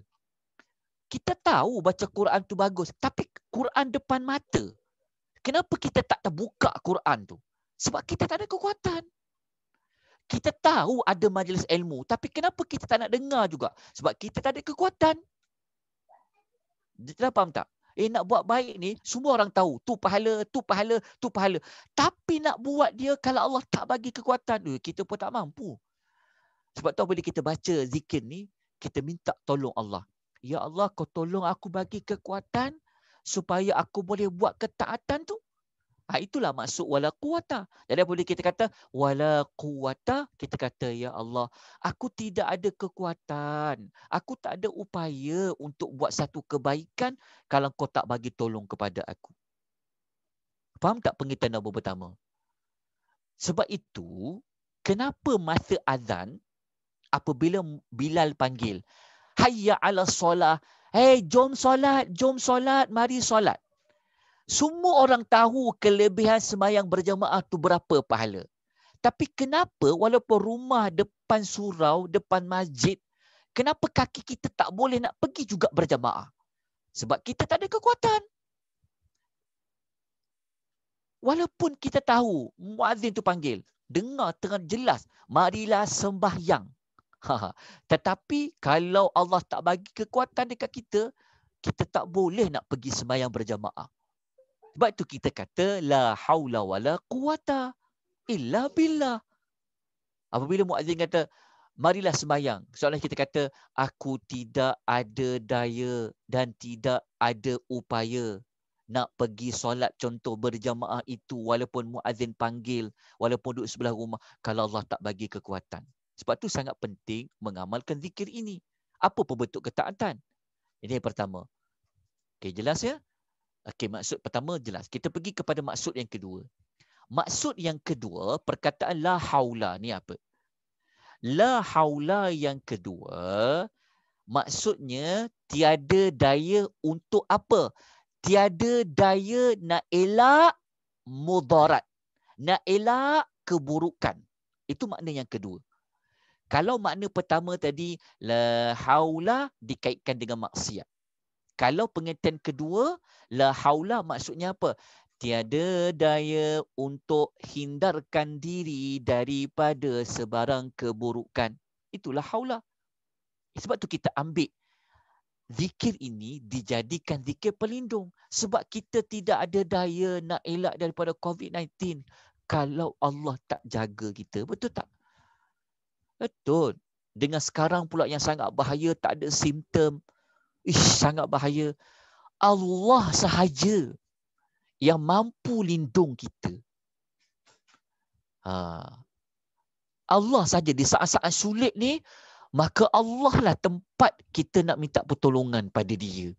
Kita tahu baca Quran tu bagus tapi Quran depan mata. Kenapa kita tak terbuka Quran tu? Sebab kita tak ada kekuatan. Kita tahu ada majlis ilmu. Tapi kenapa kita tak nak dengar juga? Sebab kita tak ada kekuatan. Dah faham tak? Eh nak buat baik ni, semua orang tahu. Tu pahala, tu pahala, tu pahala. Tapi nak buat dia kalau Allah tak bagi kekuatan. tu, eh, kita pun tak mampu. Sebab tu bila kita baca zikir ni, kita minta tolong Allah. Ya Allah kau tolong aku bagi kekuatan supaya aku boleh buat ketaatan tu. Ha, itulah maksud wala kuwata. Jadi boleh kita kata wala kuwata, kita kata ya Allah, aku tidak ada kekuatan. Aku tak ada upaya untuk buat satu kebaikan kalau kau tak bagi tolong kepada aku. Faham tak pengertian nombor pertama? Sebab itu, kenapa masa azan apabila Bilal panggil, hayya ala solah, Hey, jom solat, jom solat, mari solat. Semua orang tahu kelebihan semayang berjamaah tu berapa pahala. Tapi kenapa walaupun rumah depan surau, depan masjid, kenapa kaki kita tak boleh nak pergi juga berjamaah? Sebab kita tak ada kekuatan. Walaupun kita tahu muazin tu panggil, dengar dengan jelas, marilah sembahyang. Ha, ha. Tetapi kalau Allah tak bagi kekuatan dekat kita, kita tak boleh nak pergi semayang berjamaah. Sebab itu kita kata la haula wala quwata illa billah. Apabila muazin kata marilah semayang, soalnya kita kata aku tidak ada daya dan tidak ada upaya nak pergi solat contoh berjamaah itu walaupun muazin panggil, walaupun duduk sebelah rumah kalau Allah tak bagi kekuatan. Sebab tu sangat penting mengamalkan zikir ini. Apa pembentuk ketaatan? Ini yang pertama. Okey, jelas ya? Okey, maksud pertama jelas. Kita pergi kepada maksud yang kedua. Maksud yang kedua, perkataan la haula ni apa? La haula yang kedua maksudnya tiada daya untuk apa? Tiada daya nak elak mudarat. Nak elak keburukan. Itu makna yang kedua. Kalau makna pertama tadi la haula dikaitkan dengan maksiat. Kalau pengertian kedua la haula maksudnya apa? Tiada daya untuk hindarkan diri daripada sebarang keburukan. Itulah haula. Sebab tu kita ambil zikir ini dijadikan zikir pelindung sebab kita tidak ada daya nak elak daripada COVID-19 kalau Allah tak jaga kita. Betul tak? Betul. Dengan sekarang pula yang sangat bahaya, tak ada simptom. Ish, sangat bahaya. Allah sahaja yang mampu lindung kita. Ha. Allah sahaja di saat-saat sulit ni, maka Allah lah tempat kita nak minta pertolongan pada dia.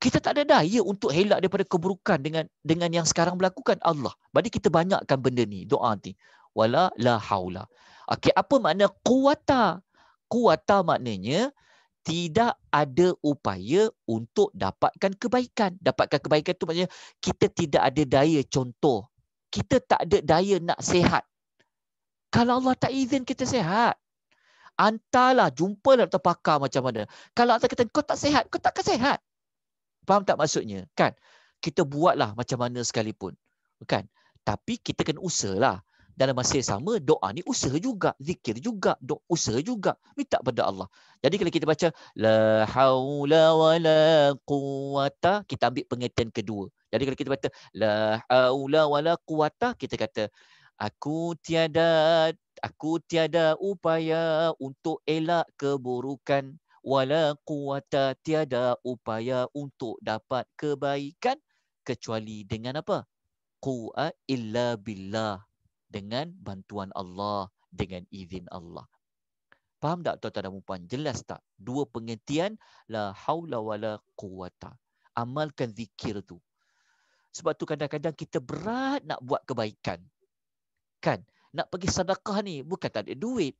Kita tak ada daya untuk helak daripada keburukan dengan dengan yang sekarang berlakukan Allah. Jadi kita banyakkan benda ni, doa ni. Wala la haula. Okey, apa makna kuwata? Kuwata maknanya tidak ada upaya untuk dapatkan kebaikan. Dapatkan kebaikan tu maknanya kita tidak ada daya contoh. Kita tak ada daya nak sehat. Kalau Allah tak izin kita sehat, antalah jumpa doktor pakar macam mana. Kalau Allah kata kau tak sehat, kau takkan sehat. Faham tak maksudnya? Kan? Kita buatlah macam mana sekalipun. Kan? Tapi kita kena usahalah dalam masa yang sama doa ni usaha juga zikir juga doa usaha juga minta pada Allah jadi kalau kita baca la haula wala quwata kita ambil pengertian kedua jadi kalau kita baca la haula wala quwata kita kata aku tiada aku tiada upaya untuk elak keburukan wala quwata tiada upaya untuk dapat kebaikan kecuali dengan apa qu illa billah dengan bantuan Allah, dengan izin Allah. Faham tak tuan-tuan dan puan? Jelas tak? Dua pengertian la haula wala quwata. Amalkan zikir tu. Sebab tu kadang-kadang kita berat nak buat kebaikan. Kan? Nak pergi sedekah ni bukan tak ada duit.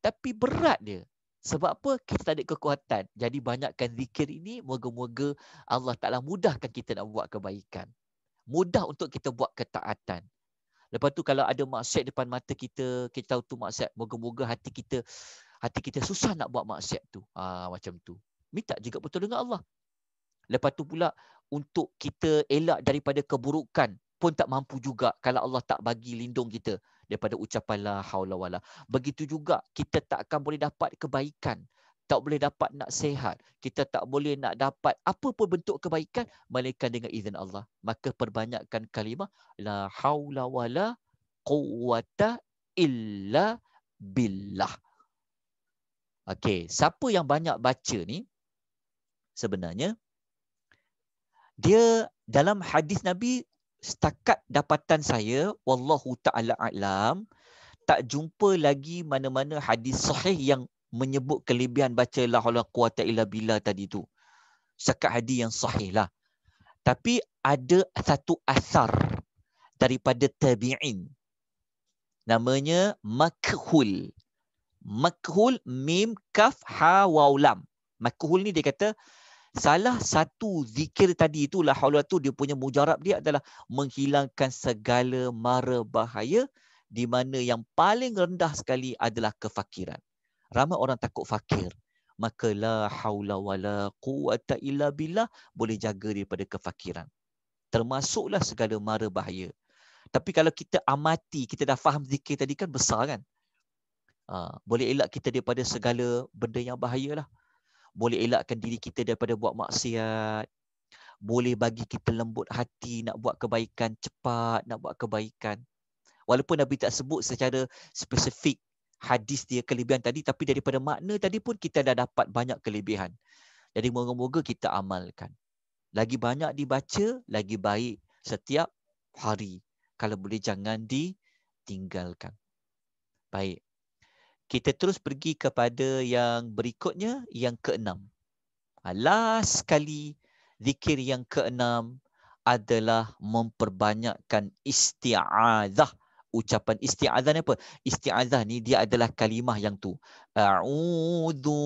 Tapi berat dia. Sebab apa? Kita tak ada kekuatan. Jadi banyakkan zikir ini. Moga-moga Allah taklah mudahkan kita nak buat kebaikan. Mudah untuk kita buat ketaatan. Lepas tu kalau ada maksiat depan mata kita, kita tahu tu maksiat. Moga-moga hati kita hati kita susah nak buat maksiat tu. Ha, macam tu. Minta juga betul dengan Allah. Lepas tu pula untuk kita elak daripada keburukan pun tak mampu juga kalau Allah tak bagi lindung kita daripada ucapan la haula wala. Begitu juga kita tak akan boleh dapat kebaikan tak boleh dapat nak sehat, kita tak boleh nak dapat apa pun bentuk kebaikan melainkan dengan izin Allah. Maka perbanyakkan kalimah la haula wala quwata illa billah. Okey, siapa yang banyak baca ni sebenarnya dia dalam hadis Nabi setakat dapatan saya wallahu taala alam tak jumpa lagi mana-mana hadis sahih yang menyebut kelebihan baca la haula quwata illa billah tadi tu. Sekat hadis yang sahih lah. Tapi ada satu asar daripada tabi'in. Namanya makhul. Makhul mim kaf ha waulam. Makhul ni dia kata salah satu zikir tadi tu la haula tu dia punya mujarab dia adalah menghilangkan segala mara bahaya di mana yang paling rendah sekali adalah kefakiran ramai orang takut fakir maka la haula wala quwata illa billah boleh jaga daripada kefakiran termasuklah segala mara bahaya tapi kalau kita amati kita dah faham zikir tadi kan besar kan ha, boleh elak kita daripada segala benda yang bahayalah boleh elakkan diri kita daripada buat maksiat boleh bagi kita lembut hati nak buat kebaikan cepat nak buat kebaikan walaupun Nabi tak sebut secara spesifik hadis dia kelebihan tadi tapi daripada makna tadi pun kita dah dapat banyak kelebihan. Jadi moga-moga kita amalkan. Lagi banyak dibaca lagi baik setiap hari. Kalau boleh jangan ditinggalkan. Baik. Kita terus pergi kepada yang berikutnya yang keenam. Alas ah, sekali zikir yang keenam adalah memperbanyakkan isti'adzah ucapan isti'adzah ni apa? Isti'adzah ni dia adalah kalimah yang tu. A'udhu,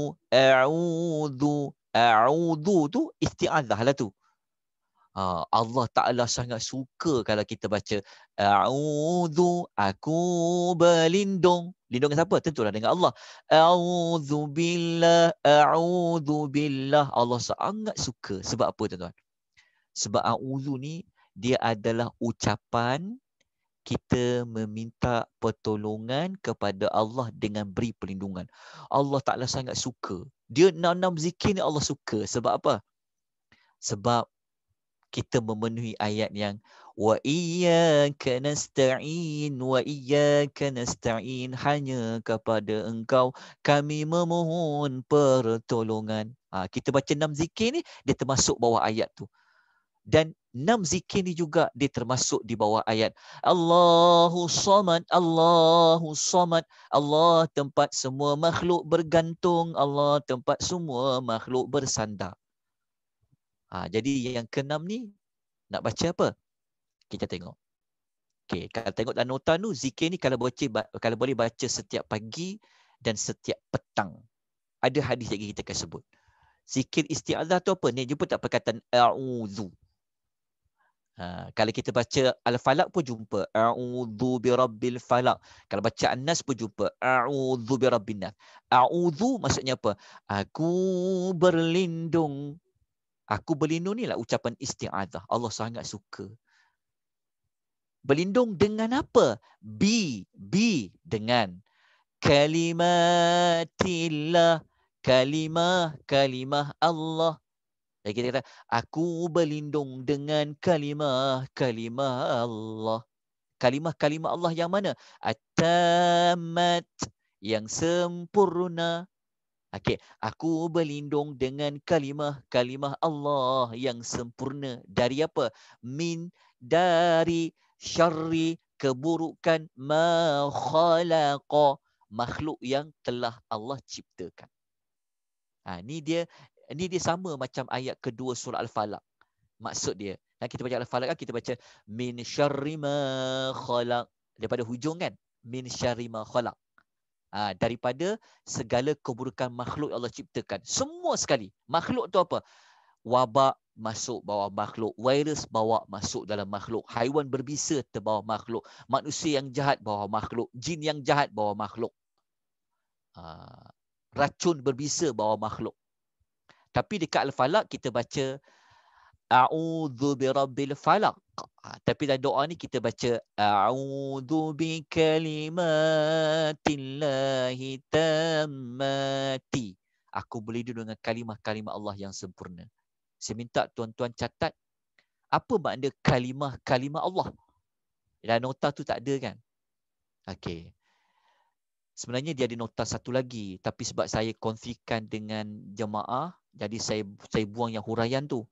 a'udhu, a'udhu tu isti'adzah lah tu. Ha, Allah Ta'ala sangat suka kalau kita baca A'udhu, aku berlindung. Lindung siapa? Tentulah dengan Allah. A'udhu billah, a'udhu billah. Allah sangat suka. Sebab apa tuan-tuan? Sebab a'udhu ni dia adalah ucapan kita meminta pertolongan kepada Allah dengan beri perlindungan. Allah Ta'ala sangat suka. Dia nak enam zikir ni Allah suka. Sebab apa? Sebab kita memenuhi ayat yang wa iyyaka nasta'in wa iyyaka nasta'in hanya kepada engkau kami memohon pertolongan. Ha, kita baca enam zikir ni dia termasuk bawah ayat tu dan enam zikir ni juga dia termasuk di bawah ayat Allahu samad Allahu samad Allah tempat semua makhluk bergantung Allah tempat semua makhluk bersandar. Ha, jadi yang keenam ni nak baca apa? Kita tengok. Okey, kalau tengok dalam nota tu zikir ni kalau boleh kalau boleh baca setiap pagi dan setiap petang. Ada hadis lagi kita akan sebut. Zikir isti'adzah tu apa? Ni jumpa tak perkataan a'udzu. Ha, kalau kita baca Al-Falaq pun jumpa. A'udhu birabbil falak. Kalau baca An-Nas pun jumpa. A'udhu birabbin nas. A'udhu maksudnya apa? Aku berlindung. Aku berlindung ni lah ucapan isti'adah. Allah sangat suka. Berlindung dengan apa? Bi. Bi dengan. Kalimatillah. Kalimah. Kalimah Allah. Jadi kita kata, aku berlindung dengan kalimah-kalimah Allah. Kalimah-kalimah Allah yang mana? At-tamat yang sempurna. Okey, aku berlindung dengan kalimah-kalimah Allah yang sempurna. Dari apa? Min dari syarri keburukan ma khalaqa. Makhluk yang telah Allah ciptakan. Ha, ni dia ini dia sama macam ayat kedua surah Al-Falaq. Maksud dia. Dan kita baca Al-Falaq kan, kita baca min syarri ma khalaq. Daripada hujung kan? Min syarri ma khalaq. Ha, daripada segala keburukan makhluk yang Allah ciptakan. Semua sekali. Makhluk tu apa? Wabak masuk bawa makhluk. Virus bawa masuk dalam makhluk. Haiwan berbisa terbawa makhluk. Manusia yang jahat bawa makhluk. Jin yang jahat bawa makhluk. Ha, racun berbisa bawa makhluk. Tapi dekat Al-Falaq kita baca A'udhu bi Rabbil Falaq. Ha, tapi dalam doa ni kita baca A'udhu bi kalimatillahi tamati. Aku berlindung dengan kalimah-kalimah Allah yang sempurna. Saya minta tuan-tuan catat apa makna kalimah-kalimah Allah. Dan nota tu tak ada kan? Okey sebenarnya dia ada nota satu lagi tapi sebab saya konfikan dengan jemaah jadi saya saya buang yang huraian tu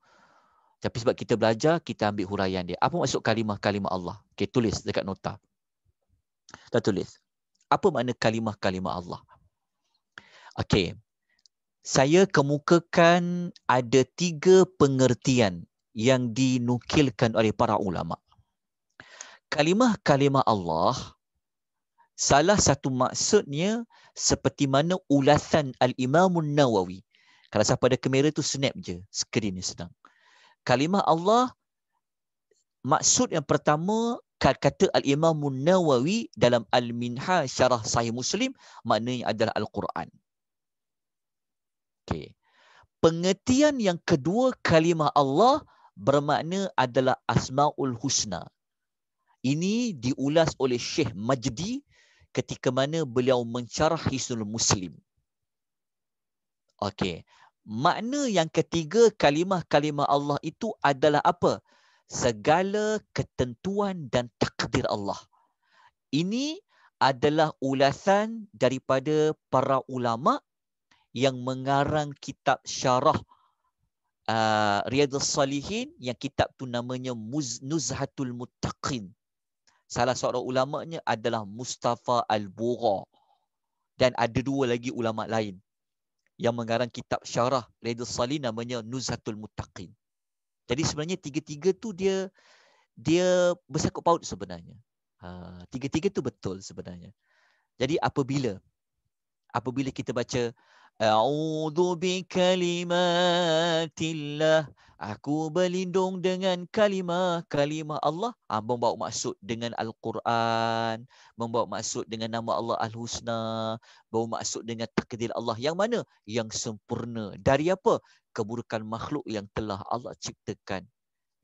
tapi sebab kita belajar kita ambil huraian dia apa maksud kalimah-kalimah Allah okey tulis dekat nota dah tulis apa makna kalimah-kalimah Allah okey saya kemukakan ada tiga pengertian yang dinukilkan oleh para ulama kalimah-kalimah Allah salah satu maksudnya seperti mana ulasan al-Imam Nawawi. Kalau siapa ada kamera tu snap je, skrin ni sedang. Kalimah Allah maksud yang pertama kata al-Imam Nawawi dalam al-Minha Syarah Sahih Muslim maknanya adalah al-Quran. Okey. Pengertian yang kedua kalimah Allah bermakna adalah Asmaul Husna. Ini diulas oleh Syekh Majdi ketika mana beliau mencarah Hisnul Muslim. Okey. Makna yang ketiga kalimah-kalimah Allah itu adalah apa? Segala ketentuan dan takdir Allah. Ini adalah ulasan daripada para ulama yang mengarang kitab syarah uh, Riyadhus Salihin yang kitab tu namanya Muz, Nuzhatul Muttaqin salah seorang ulama'nya adalah Mustafa Al-Bura. Dan ada dua lagi ulama' lain yang mengarang kitab syarah Reda Salih namanya Nuzhatul Mutaqin. Jadi sebenarnya tiga-tiga tu dia dia bersakut paut sebenarnya. Ha, tiga-tiga tu betul sebenarnya. Jadi apabila apabila kita baca A'udhu bi kalimatillah. Aku berlindung dengan kalimah-kalimah Allah. Ha, membawa maksud dengan Al-Quran. Membawa maksud dengan nama Allah Al-Husna. Membawa maksud dengan takdir Allah. Yang mana? Yang sempurna. Dari apa? Keburukan makhluk yang telah Allah ciptakan.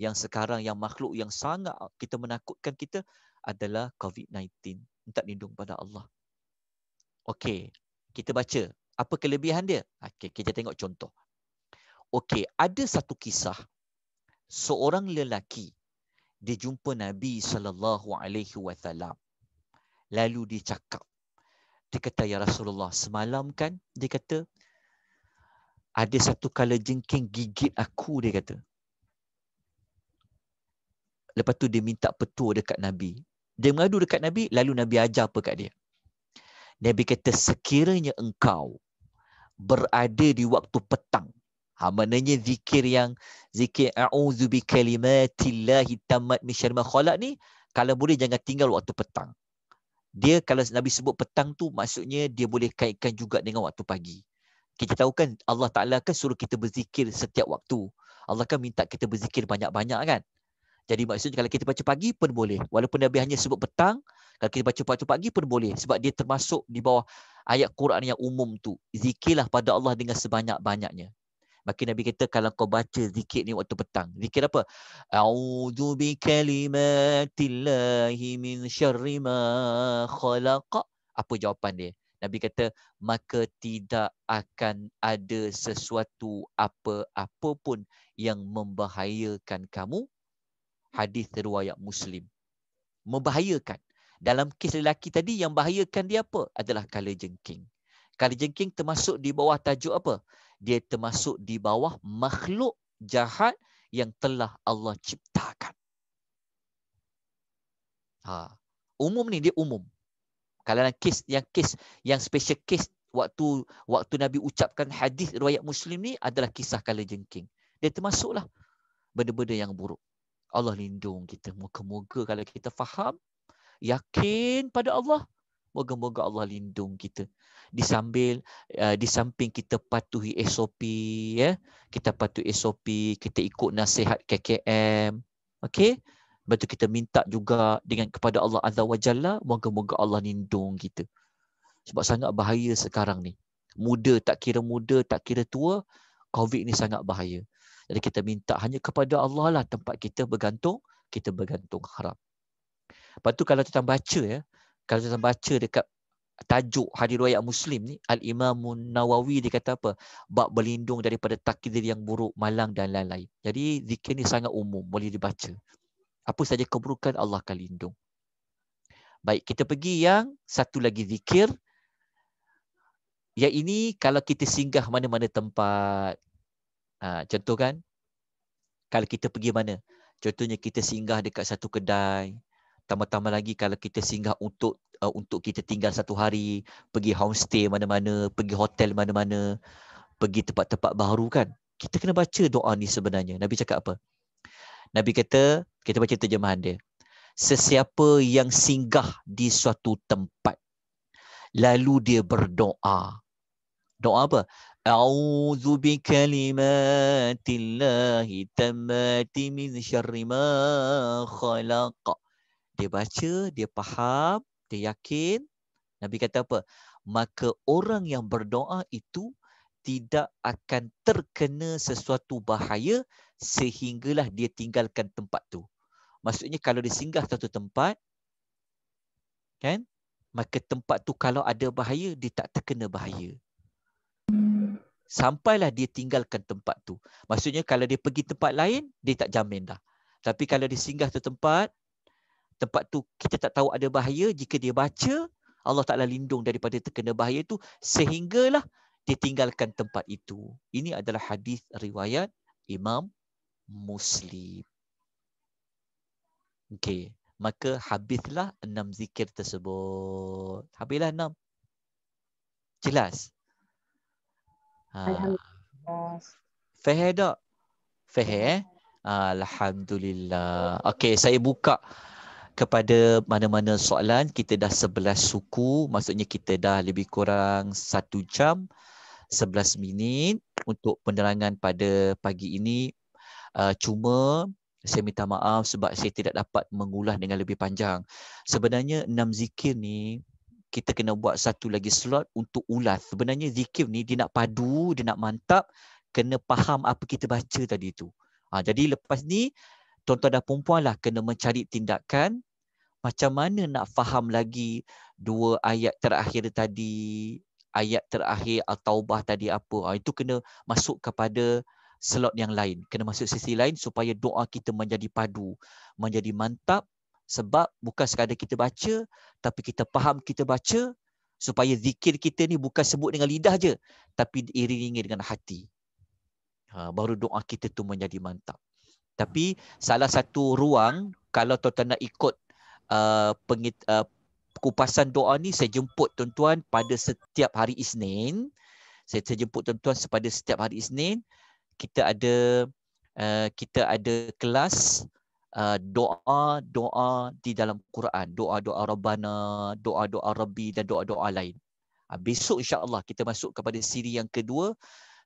Yang sekarang yang makhluk yang sangat kita menakutkan kita adalah COVID-19. Minta lindung pada Allah. Okey. Kita baca apa kelebihan dia? Ah, okay, kita tengok contoh. Okey, ada satu kisah seorang lelaki dia jumpa Nabi sallallahu alaihi wasallam. Lalu dia cakap. Dia kata ya Rasulullah, semalam kan dia kata ada satu kala jengking gigit aku dia kata. Lepas tu dia minta petua dekat Nabi. Dia mengadu dekat Nabi, lalu Nabi ajar apa kat dia. Nabi kata, sekiranya engkau berada di waktu petang. Ha, maknanya zikir yang zikir a'udzu bi kalimatillahi tammat min syarri ma khalaq ni kalau boleh jangan tinggal waktu petang. Dia kalau Nabi sebut petang tu maksudnya dia boleh kaitkan juga dengan waktu pagi. Kita tahu kan Allah Ta'ala kan suruh kita berzikir setiap waktu. Allah kan minta kita berzikir banyak-banyak kan. Jadi maksudnya kalau kita baca pagi pun boleh. Walaupun Nabi hanya sebut petang, kalau kita baca waktu pagi pun boleh. Sebab dia termasuk di bawah ayat Quran yang umum tu. Zikirlah pada Allah dengan sebanyak-banyaknya. Maka Nabi kata kalau kau baca zikir ni waktu petang. Zikir apa? A'udhu bi kalimatillahi min syarri khalaqa. Apa jawapan dia? Nabi kata, maka tidak akan ada sesuatu apa-apa pun yang membahayakan kamu hadis riwayat Muslim. Membahayakan. Dalam kes lelaki tadi yang bahayakan dia apa? Adalah kala jengking. Kala jengking termasuk di bawah tajuk apa? Dia termasuk di bawah makhluk jahat yang telah Allah ciptakan. Ha. Umum ni dia umum. Kalau dalam kes yang kes yang special case waktu waktu Nabi ucapkan hadis riwayat Muslim ni adalah kisah kala jengking. Dia termasuklah benda-benda yang buruk. Allah lindung kita. Moga-moga kalau kita faham, yakin pada Allah, moga-moga Allah lindung kita. Di sambil uh, di samping kita patuhi SOP ya. Kita patuhi SOP, kita ikut nasihat KKM. Okey? Betul kita minta juga dengan kepada Allah Azza wa Jalla, moga-moga Allah lindung kita. Sebab sangat bahaya sekarang ni. Muda tak kira muda, tak kira tua, COVID ni sangat bahaya. Jadi kita minta hanya kepada Allah lah tempat kita bergantung, kita bergantung harap. Lepas tu kalau kita baca ya, kalau kita baca dekat tajuk hadis riwayat Muslim ni, Al-Imam Nawawi dia kata apa? bak berlindung daripada takdir yang buruk, malang dan lain-lain. Jadi zikir ni sangat umum, boleh dibaca. Apa saja keburukan Allah akan lindung. Baik, kita pergi yang satu lagi zikir. Yang ini kalau kita singgah mana-mana tempat, Ha, contoh kan, kalau kita pergi mana? Contohnya kita singgah dekat satu kedai, tambah-tambah lagi kalau kita singgah untuk uh, untuk kita tinggal satu hari, pergi homestay mana-mana, pergi hotel mana-mana, pergi tempat-tempat baru kan. Kita kena baca doa ni sebenarnya. Nabi cakap apa? Nabi kata, kita baca terjemahan dia. Sesiapa yang singgah di suatu tempat, lalu dia berdoa. Doa apa? أعوذ بكلمات الله التامات من شر ما خلق dia baca dia faham dia yakin nabi kata apa maka orang yang berdoa itu tidak akan terkena sesuatu bahaya sehinggalah dia tinggalkan tempat tu maksudnya kalau dia singgah satu tempat kan maka tempat tu kalau ada bahaya dia tak terkena bahaya sampailah dia tinggalkan tempat tu. Maksudnya kalau dia pergi tempat lain, dia tak jamin dah. Tapi kalau dia singgah tu tempat, tempat tu kita tak tahu ada bahaya, jika dia baca, Allah Ta'ala lindung daripada terkena bahaya tu, sehinggalah dia tinggalkan tempat itu. Ini adalah hadis riwayat Imam Muslim. Okey, maka habislah enam zikir tersebut. Habislah enam. Jelas. Alhamdulillah. Fahir tak? Fahir eh? Alhamdulillah. Okay, saya buka kepada mana-mana soalan. Kita dah sebelas suku. Maksudnya kita dah lebih kurang satu jam sebelas minit untuk penerangan pada pagi ini. Uh, cuma saya minta maaf sebab saya tidak dapat mengulas dengan lebih panjang. Sebenarnya enam zikir ni kita kena buat satu lagi slot untuk ulas. Sebenarnya zikir ni dia nak padu, dia nak mantap, kena faham apa kita baca tadi tu. Ha, jadi lepas ni, tuan-tuan dan perempuan lah kena mencari tindakan macam mana nak faham lagi dua ayat terakhir tadi, ayat terakhir Al-Taubah tadi apa. Ha, itu kena masuk kepada slot yang lain. Kena masuk sisi lain supaya doa kita menjadi padu, menjadi mantap sebab bukan sekadar kita baca tapi kita faham kita baca supaya zikir kita ni bukan sebut dengan lidah je tapi diiringi dengan hati. Ha, baru doa kita tu menjadi mantap. Tapi salah satu ruang kalau tuan-tuan nak ikut uh, pengit, uh, kupasan doa ni saya jemput tuan-tuan pada setiap hari Isnin. Saya, saya jemput tuan-tuan pada setiap hari Isnin kita ada uh, kita ada kelas doa-doa eh, uh, di dalam Quran. Doa-doa Rabbana, doa-doa Rabbi dan doa-doa lain. Uh, besok insyaAllah kita masuk kepada siri yang kedua.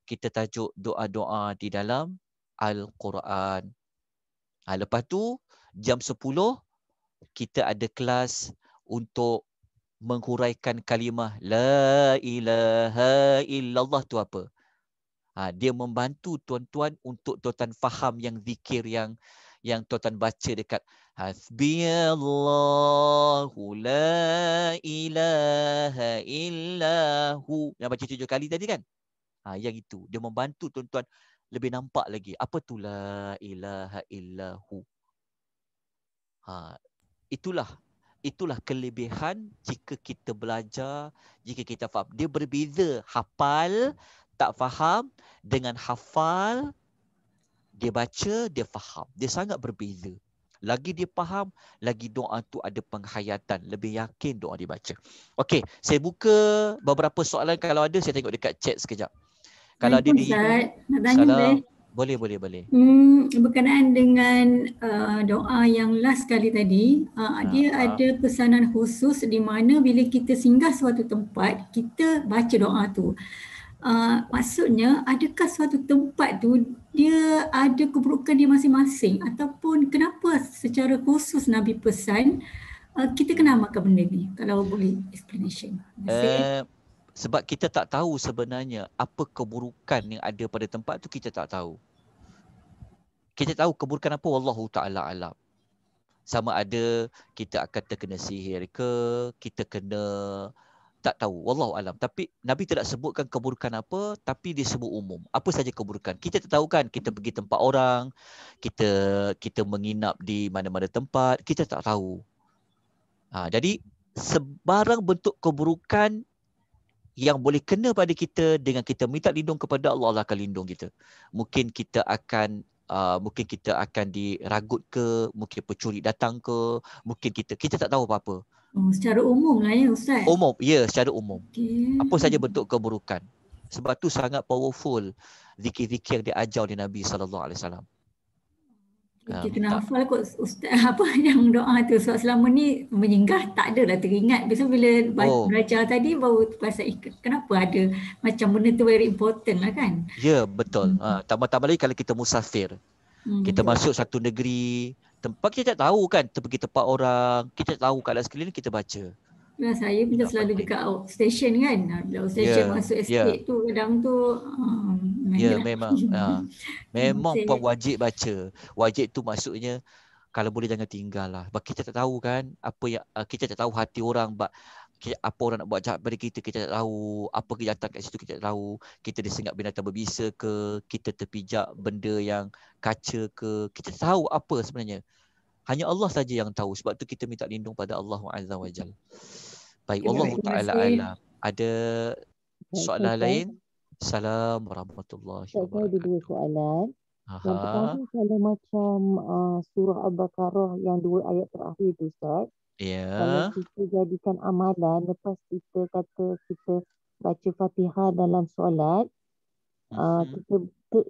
Kita tajuk doa-doa di dalam Al-Quran. Uh, lepas tu jam 10 kita ada kelas untuk menghuraikan kalimah La ilaha illallah tu apa. Uh, dia membantu tuan-tuan untuk tuan-tuan faham yang zikir yang yang tuan-tuan baca dekat Hasbiyallahu la ilaha illahu Yang baca tujuh kali tadi kan? Ha, yang itu. Dia membantu tuan-tuan lebih nampak lagi. Apa tu la ilaha illahu? Ha, itulah. Itulah kelebihan jika kita belajar, jika kita faham. Dia berbeza hafal, tak faham dengan hafal dia baca, dia faham. Dia sangat berbeza. Lagi dia faham, lagi doa tu ada penghayatan. Lebih yakin doa dia baca. Okey, saya buka beberapa soalan kalau ada, saya tengok dekat chat sekejap. Kalau ada di... Salam. Boleh, boleh, boleh. Hmm, berkenaan dengan uh, doa yang last kali tadi, uh, ha, dia ha. ada pesanan khusus di mana bila kita singgah suatu tempat, kita baca doa tu. Ah, maksudnya adakah suatu tempat tu dia ada keburukan dia masing-masing ataupun kenapa secara khusus Nabi pesan uh, kita kena amalkan benda ni kalau boleh explanation. Uh, sebab kita tak tahu sebenarnya apa keburukan yang ada pada tempat tu kita tak tahu. Kita tahu keburukan apa Allah Ta'ala alam. Sama ada kita akan terkena sihir ke, kita kena tak tahu wallahu alam tapi nabi tidak sebutkan keburukan apa tapi dia sebut umum apa saja keburukan kita tak tahu kan kita pergi tempat orang kita kita menginap di mana-mana tempat kita tak tahu ha, jadi sebarang bentuk keburukan yang boleh kena pada kita dengan kita minta lindung kepada Allah Allah akan lindung kita mungkin kita akan Uh, mungkin kita akan diragut ke mungkin pencuri datang ke mungkin kita kita tak tahu apa-apa Oh, secara umum lah ya Ustaz? Umum, ya yeah, secara umum. Okay. Apa saja bentuk keburukan. Sebab tu sangat powerful zikir-zikir yang diajar oleh Nabi SAW. Okay, um, kita kena hafal kot Ustaz apa yang doa tu. Sebab so, selama ni menyinggah tak adalah teringat. Biasa bila oh. baca tadi baru terasa kenapa ada macam benda tu very important lah kan? Ya yeah, betul. Hmm. Uh, tambah-tambah lagi kalau kita musafir. Hmm, kita masuk satu negeri, tempat kita tak tahu kan pergi tempat orang kita tak tahu kalau sekeliling kita baca Nah, saya pun selalu di dekat Station kan. Ah, Outstation yeah. masuk ya. estate yeah. tu kadang tu um, ya yeah, memang. ha. Memang ah. pun wajib baca. Wajib tu maksudnya kalau boleh jangan tinggal lah. Sebab kita tak tahu kan apa yang kita tak tahu hati orang apa orang nak buat jahat pada kita kita tak tahu apa kejahatan kat situ kita tak tahu kita disengat binatang berbisa ke kita terpijak benda yang kaca ke kita tahu apa sebenarnya hanya Allah saja yang tahu sebab tu kita minta lindung pada Allah Azza wa baik Allah Taala alam ada soalan lain salam warahmatullahi wabarakatuh ada dua soalan Yang pertama kalau macam uh, surah Al-Baqarah yang dua ayat terakhir tu Ustaz Yeah. Kalau kita jadikan amalan lepas kita kata kita baca Fatihah dalam solat, uh kita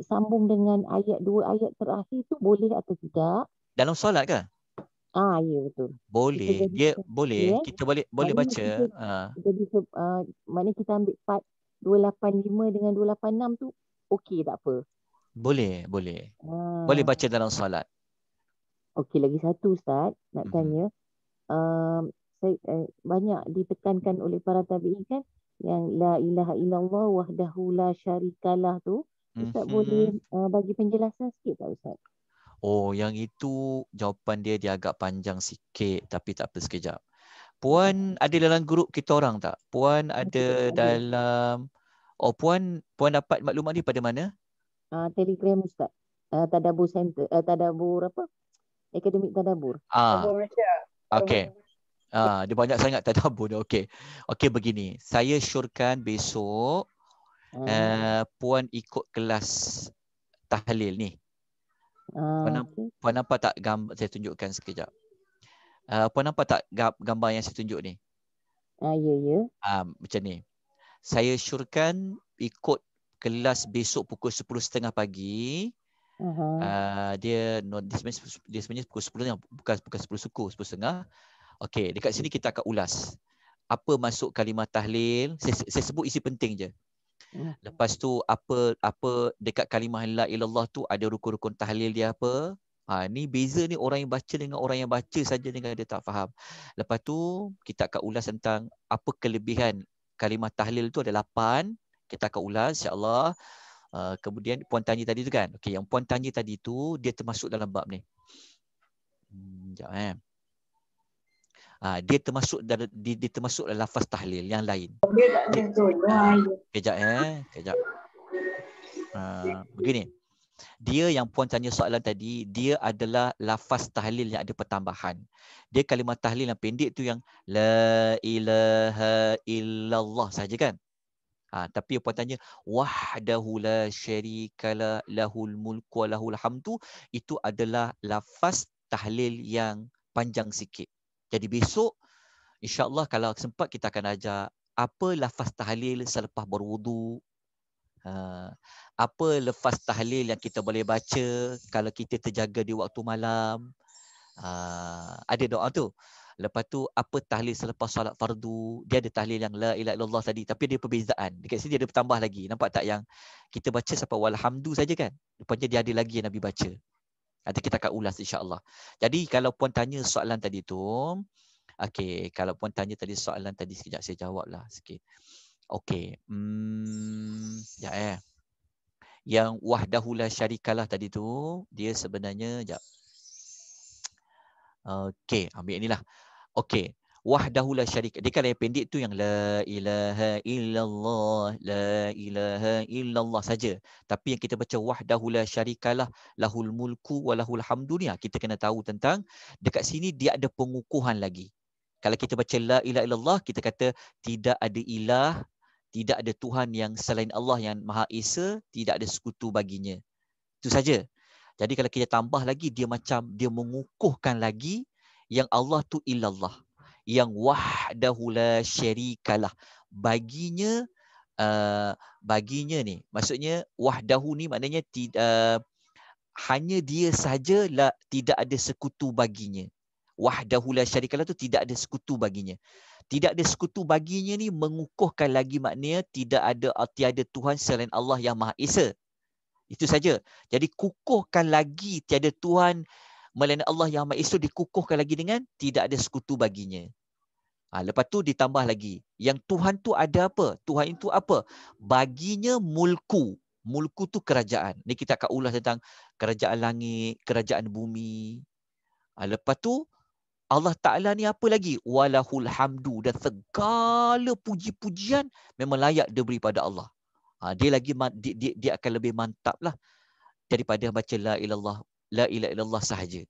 sambung dengan ayat dua ayat terakhir tu boleh atau tidak? Dalam solat ke? Ah, ya betul. Boleh. Kita ya, jadikan, boleh. Yeah. Kita boleh boleh baca. Ha. Jadi uh. uh, ah, mana kita ambil part 285 dengan 286 tu okey tak apa. Boleh, boleh. Ah. Boleh baca dalam solat. Okey, lagi satu ustaz nak mm-hmm uh, banyak ditekankan oleh para tabi'in kan yang la ilaha illallah wahdahu la syarikalah tu Ustaz mm-hmm. boleh uh, bagi penjelasan sikit tak Ustaz? Oh yang itu jawapan dia dia agak panjang sikit tapi tak apa sekejap. Puan ada dalam grup kita orang tak? Puan ada dalam Oh puan puan dapat maklumat ni pada mana? Uh, telegram Ustaz. Uh, tadabur Center, uh, Tadabur apa? Akademik Tadabur. Ah. Tadabur Malaysia. Okay, Ha, ah, dia banyak sangat tadabbur dia. okay Okey begini. Saya syorkan besok hmm. uh, puan ikut kelas tahlil ni. Hmm. Puan, puan nampak tak gambar saya tunjukkan sekejap. Uh, puan nampak tak gambar yang saya tunjuk ni? Ah ya ya. macam ni. Saya syorkan ikut kelas besok pukul 10.30 pagi. Uh-huh. Uh, dia no, dia, sebenarnya, dia sebenarnya pukul 10 yang bukan bukan 10 suku 10 setengah. Okey, dekat sini kita akan ulas apa masuk kalimah tahlil. Saya, saya sebut isi penting je. Hmm. Lepas tu apa apa dekat kalimah la ilallah tu ada rukun-rukun tahlil dia apa? Ha, ni beza ni orang yang baca dengan orang yang baca saja dengan dia tak faham. Lepas tu kita akan ulas tentang apa kelebihan kalimah tahlil tu ada 8. Kita akan ulas insya-Allah. Uh, kemudian puan tanya tadi tu kan. Okey, yang puan tanya tadi tu dia termasuk dalam bab ni. Hmm, jap eh. Ha, dia termasuk dia, dia termasuk dalam lafaz tahlil yang lain. Dia, ah, kejap eh, kejap. Ha, ah, begini. Dia yang puan tanya soalan tadi, dia adalah lafaz tahlil yang ada pertambahan. Dia kalimah tahlil yang pendek tu yang la ilaha illallah saja kan. Ha, tapi apa tanya wahdahu la syarikala lahul mulku wa lahul hamdu itu adalah lafaz tahlil yang panjang sikit. Jadi besok insya Allah kalau sempat kita akan ajar apa lafaz tahlil selepas berwudu. Ha, apa lafaz tahlil yang kita boleh baca kalau kita terjaga di waktu malam. Ha, ada doa tu. Lepas tu apa tahlil selepas solat fardu? Dia ada tahlil yang la ilaha illallah tadi tapi dia perbezaan. Dekat sini dia ada tambah lagi. Nampak tak yang kita baca sampai walhamdu saja kan? Rupanya dia ada lagi yang Nabi baca. Nanti kita akan ulas insya-Allah. Jadi kalau puan tanya soalan tadi tu, okey, kalau puan tanya tadi soalan tadi sekejap saya jawablah sikit. Okey. Hmm, ya eh. Yang wahdahu la syarikalah tadi tu, dia sebenarnya jap. Okey, ambil inilah. Okey. Wahdahula syarik. Dia kan yang pendek tu yang la ilaha illallah, la ilaha illallah saja. Tapi yang kita baca wahdahula syarikalah lahul mulku walahul hamdu ni. Ha, kita kena tahu tentang dekat sini dia ada pengukuhan lagi. Kalau kita baca la ilaha illallah, kita kata tidak ada ilah, tidak ada Tuhan yang selain Allah yang Maha Esa, tidak ada sekutu baginya. Itu saja. Jadi kalau kita tambah lagi, dia macam dia mengukuhkan lagi yang Allah tu illallah yang wahdahu la syarikalah baginya uh, baginya ni maksudnya wahdahu ni maknanya tida, uh, hanya dia sahaja la, tidak ada sekutu baginya wahdahu la syarikalah tu tidak ada sekutu baginya tidak ada sekutu baginya ni mengukuhkan lagi maknanya tidak ada uh, tiada tuhan selain Allah yang maha esa itu saja jadi kukuhkan lagi tiada tuhan melainkan Allah yang Maha Esa dikukuhkan lagi dengan tidak ada sekutu baginya. Ha, lepas tu ditambah lagi, yang Tuhan tu ada apa? Tuhan itu apa? Baginya mulku. Mulku tu kerajaan. Ni kita akan ulas tentang kerajaan langit, kerajaan bumi. Ha, lepas tu Allah Ta'ala ni apa lagi? Walahul hamdu dan segala puji-pujian memang layak dia beri pada Allah. Ha, dia lagi dia, dia, akan lebih mantap lah daripada baca la ilallah la ilaha illallah sahaja.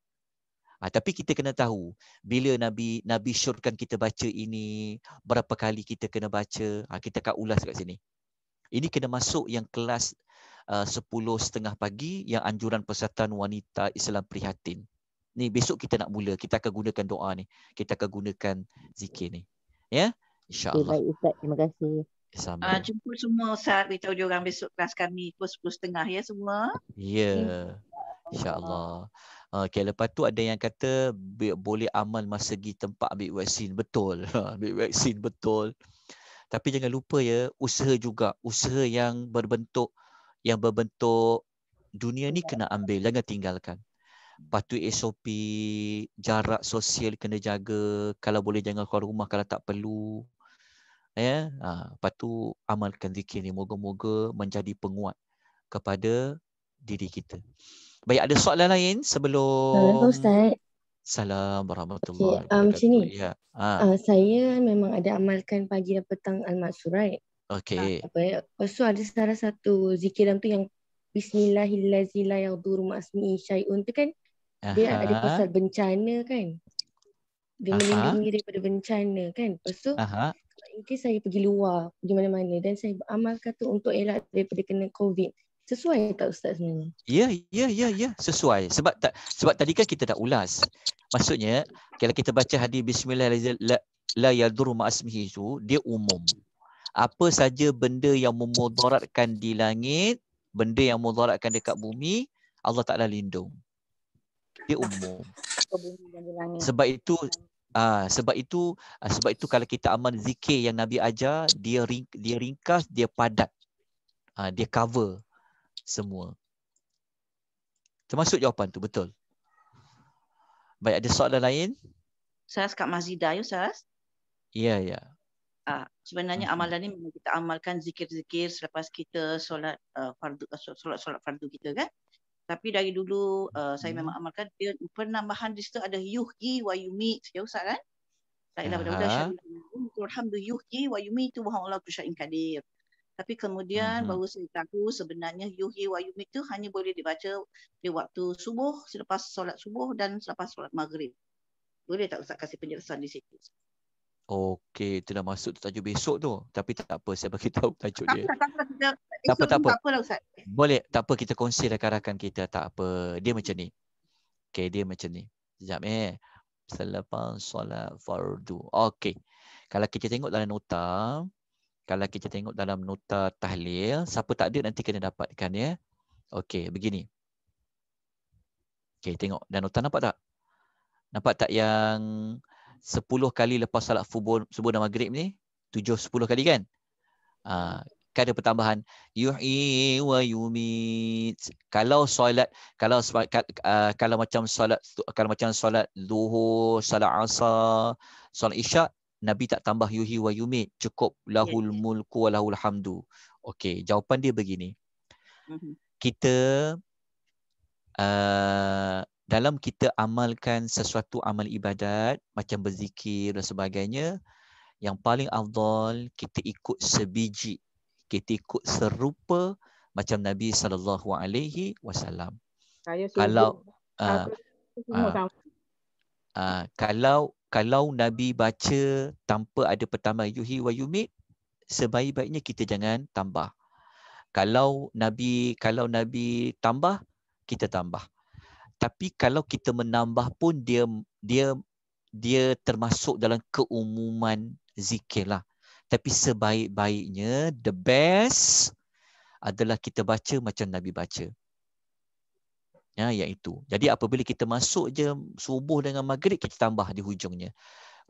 Ha, tapi kita kena tahu bila Nabi Nabi syurkan kita baca ini, berapa kali kita kena baca. Ha, kita akan ulas kat sini. Ini kena masuk yang kelas uh, sepuluh setengah pagi yang anjuran persatuan wanita Islam prihatin. Ni besok kita nak mula. Kita akan gunakan doa ni. Kita akan gunakan zikir ni. Ya? InsyaAllah. Okay, baik Ustaz. Terima kasih. Uh, jumpa semua Ustaz. Beritahu dia besok kelas kami pukul sepuluh setengah ya semua. Ya. Yeah. Okay. InsyaAllah. Ah, okay, lepas tu ada yang kata boleh aman masa segi tempat ambil vaksin. Betul. ambil vaksin, betul. Tapi jangan lupa ya, usaha juga. Usaha yang berbentuk, yang berbentuk dunia ni kena ambil. Jangan tinggalkan. Patuhi SOP, jarak sosial kena jaga. Kalau boleh jangan keluar rumah kalau tak perlu. Ya, ha, lepas tu amalkan zikir ni. Moga-moga menjadi penguat kepada diri kita. Baik ada soalan lain sebelum Assalamualaikum Ustaz. Salam warahmatullahi okay, um, wabarakatuh. Um, sini. Ya. Ha. Uh, saya memang ada amalkan pagi dan petang al-maksur, Okay. Okey. Uh, apa ya? Lepas oh, tu ada salah satu zikir dalam tu yang Bismillahillazi la yadur ma'asmi syai'un tu kan? Dia Aha. ada pasal bencana kan? Dia Aha. melindungi daripada bencana kan? Lepas tu, Aha. Okay. saya pergi luar, pergi mana-mana dan saya beramalkan tu untuk elak daripada kena COVID. Sesuai tak ustaz sebenarnya? Ya, ya, ya, ya, sesuai. Sebab tak sebab tadi kan kita dah ulas. Maksudnya kalau kita baca hadis bismillahirrahmanirrahim la yadur ma'asmihi itu dia umum. Apa saja benda yang memudaratkan di langit, benda yang memudaratkan dekat bumi, Allah Taala lindung. Dia umum. Sebab itu ah sebab itu ah, sebab itu kalau kita aman zikir yang Nabi ajar, dia ring, dia ringkas, dia padat. ah dia cover semua. Termasuk jawapan tu betul. Baik ada soalan lain? Saya Kak Mazida ya Ustaz. Ya ya. Ah, sebenarnya hmm. amalan ni memang kita amalkan zikir-zikir selepas kita solat uh, fardu ah, solat solat fardu kita kan. Tapi dari dulu uh, saya mhm. memang amalkan dia penambahan di situ ada yuhyi wa yumi. ya Ustaz kan. Tak ada benda-benda syarikat. Alhamdulillah yuhyi wa yumi yumit wa huwa Allahu syai'in qadir. Tapi kemudian mm-hmm. baru saya tahu sebenarnya Yuhi wa Yumi itu hanya boleh dibaca di waktu subuh, selepas solat subuh dan selepas solat maghrib. Boleh tak Ustaz kasih penjelasan di situ? Okey, itu dah masuk tajuk besok tu. Tapi tak apa, saya bagi tahu tajuk tak dia. Tak, tak, tak, tak, tak apa, tak apa. Tak apa lah, Ustaz. Boleh, tak apa kita kongsi rakan-rakan kita. Tak apa, dia macam ni. Okey, dia macam ni. Sekejap eh. Selepas solat fardu. Okey. Kalau kita tengok dalam nota, kalau kita tengok dalam nota tahlil siapa tak ada nanti kena dapatkan ya okey begini okey tengok dan nota nampak tak nampak tak yang 10 kali lepas salat subuh subuh dan maghrib ni 7 10 kali kan ha, kan ada pertambahan yuhi wa yumit kalau solat kalau kalau macam solat kalau macam solat zuhur solat asar solat isyak Nabi tak tambah yuhi wa yumit cukup lahul yeah, mulku wa lahul hamdu. Okey, jawapan dia begini. Mhm. Kita uh, dalam kita amalkan sesuatu amal ibadat macam berzikir dan sebagainya yang paling afdal kita ikut sebiji kita ikut serupa macam Nabi saw. alaihi wasallam. Kalau uh, uh, uh, kalau kalau Nabi baca tanpa ada pertama yuhi wa yumit, sebaik-baiknya kita jangan tambah. Kalau Nabi kalau Nabi tambah, kita tambah. Tapi kalau kita menambah pun dia dia dia termasuk dalam keumuman zikir lah. Tapi sebaik-baiknya, the best adalah kita baca macam Nabi baca ya yang itu. Jadi apabila kita masuk je subuh dengan maghrib kita tambah di hujungnya.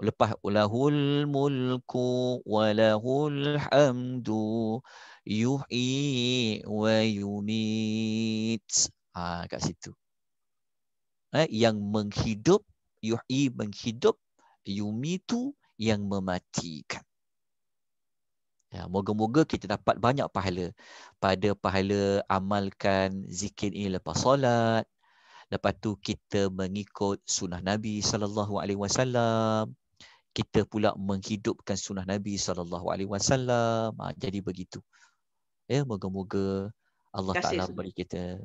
Lepas ulahul mulku walahul hamdu yuhi wa yumit. Ha, kat situ. Ha, yang menghidup yuhi menghidup yumitu yang mematikan. Ya, moga-moga kita dapat banyak pahala pada pahala amalkan zikir ini lepas solat. Lepas tu kita mengikut sunnah Nabi sallallahu alaihi wasallam. Kita pula menghidupkan sunnah Nabi sallallahu alaihi wasallam. Ha, jadi begitu. Ya, moga-moga Allah Ta'ala beri kita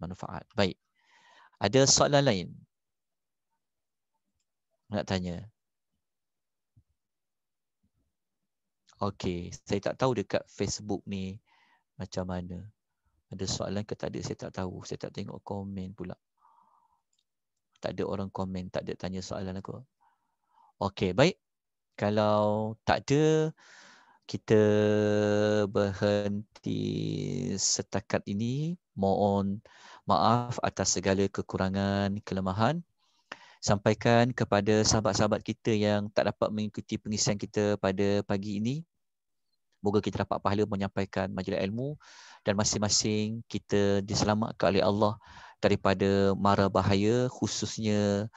manfaat. Baik. Ada soalan lain? Nak tanya? Okay, saya tak tahu dekat Facebook ni macam mana. Ada soalan ke tak ada, saya tak tahu. Saya tak tengok komen pula. Tak ada orang komen, tak ada tanya soalan aku. Okay, baik. Kalau tak ada, kita berhenti setakat ini. Mohon maaf atas segala kekurangan, kelemahan sampaikan kepada sahabat-sahabat kita yang tak dapat mengikuti pengisian kita pada pagi ini. Moga kita dapat pahala menyampaikan majlis ilmu dan masing-masing kita diselamatkan oleh Allah daripada mara bahaya khususnya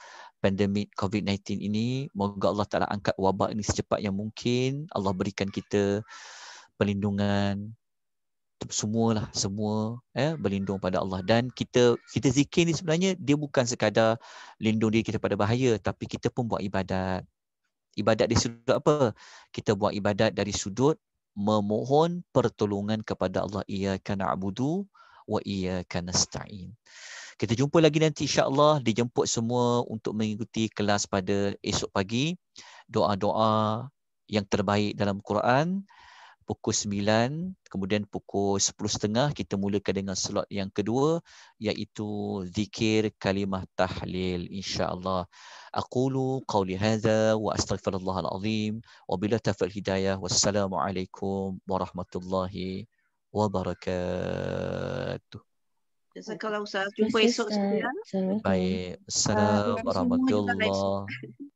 pandemik COVID-19 ini. Moga Allah Ta'ala angkat wabak ini secepat yang mungkin. Allah berikan kita perlindungan semualah semua eh berlindung pada Allah dan kita kita zikir ni sebenarnya dia bukan sekadar lindung diri kita pada bahaya tapi kita pun buat ibadat ibadat di sudut apa kita buat ibadat dari sudut memohon pertolongan kepada Allah Ia iyyaka na'budu wa Ia iyyaka nasta'in kita jumpa lagi nanti insya-Allah dijemput semua untuk mengikuti kelas pada esok pagi doa-doa yang terbaik dalam Quran pukul 9 kemudian pukul 10.30 kita mulakan dengan slot yang kedua iaitu zikir kalimah tahlil insyaallah aqulu qawli hadha wa astaghfirullah alazim wa bila tafal hidayah wassalamualaikum warahmatullahi wabarakatuh Jazakallah Ustaz. Jumpa esok sekalian. Baik. Assalamualaikum warahmatullahi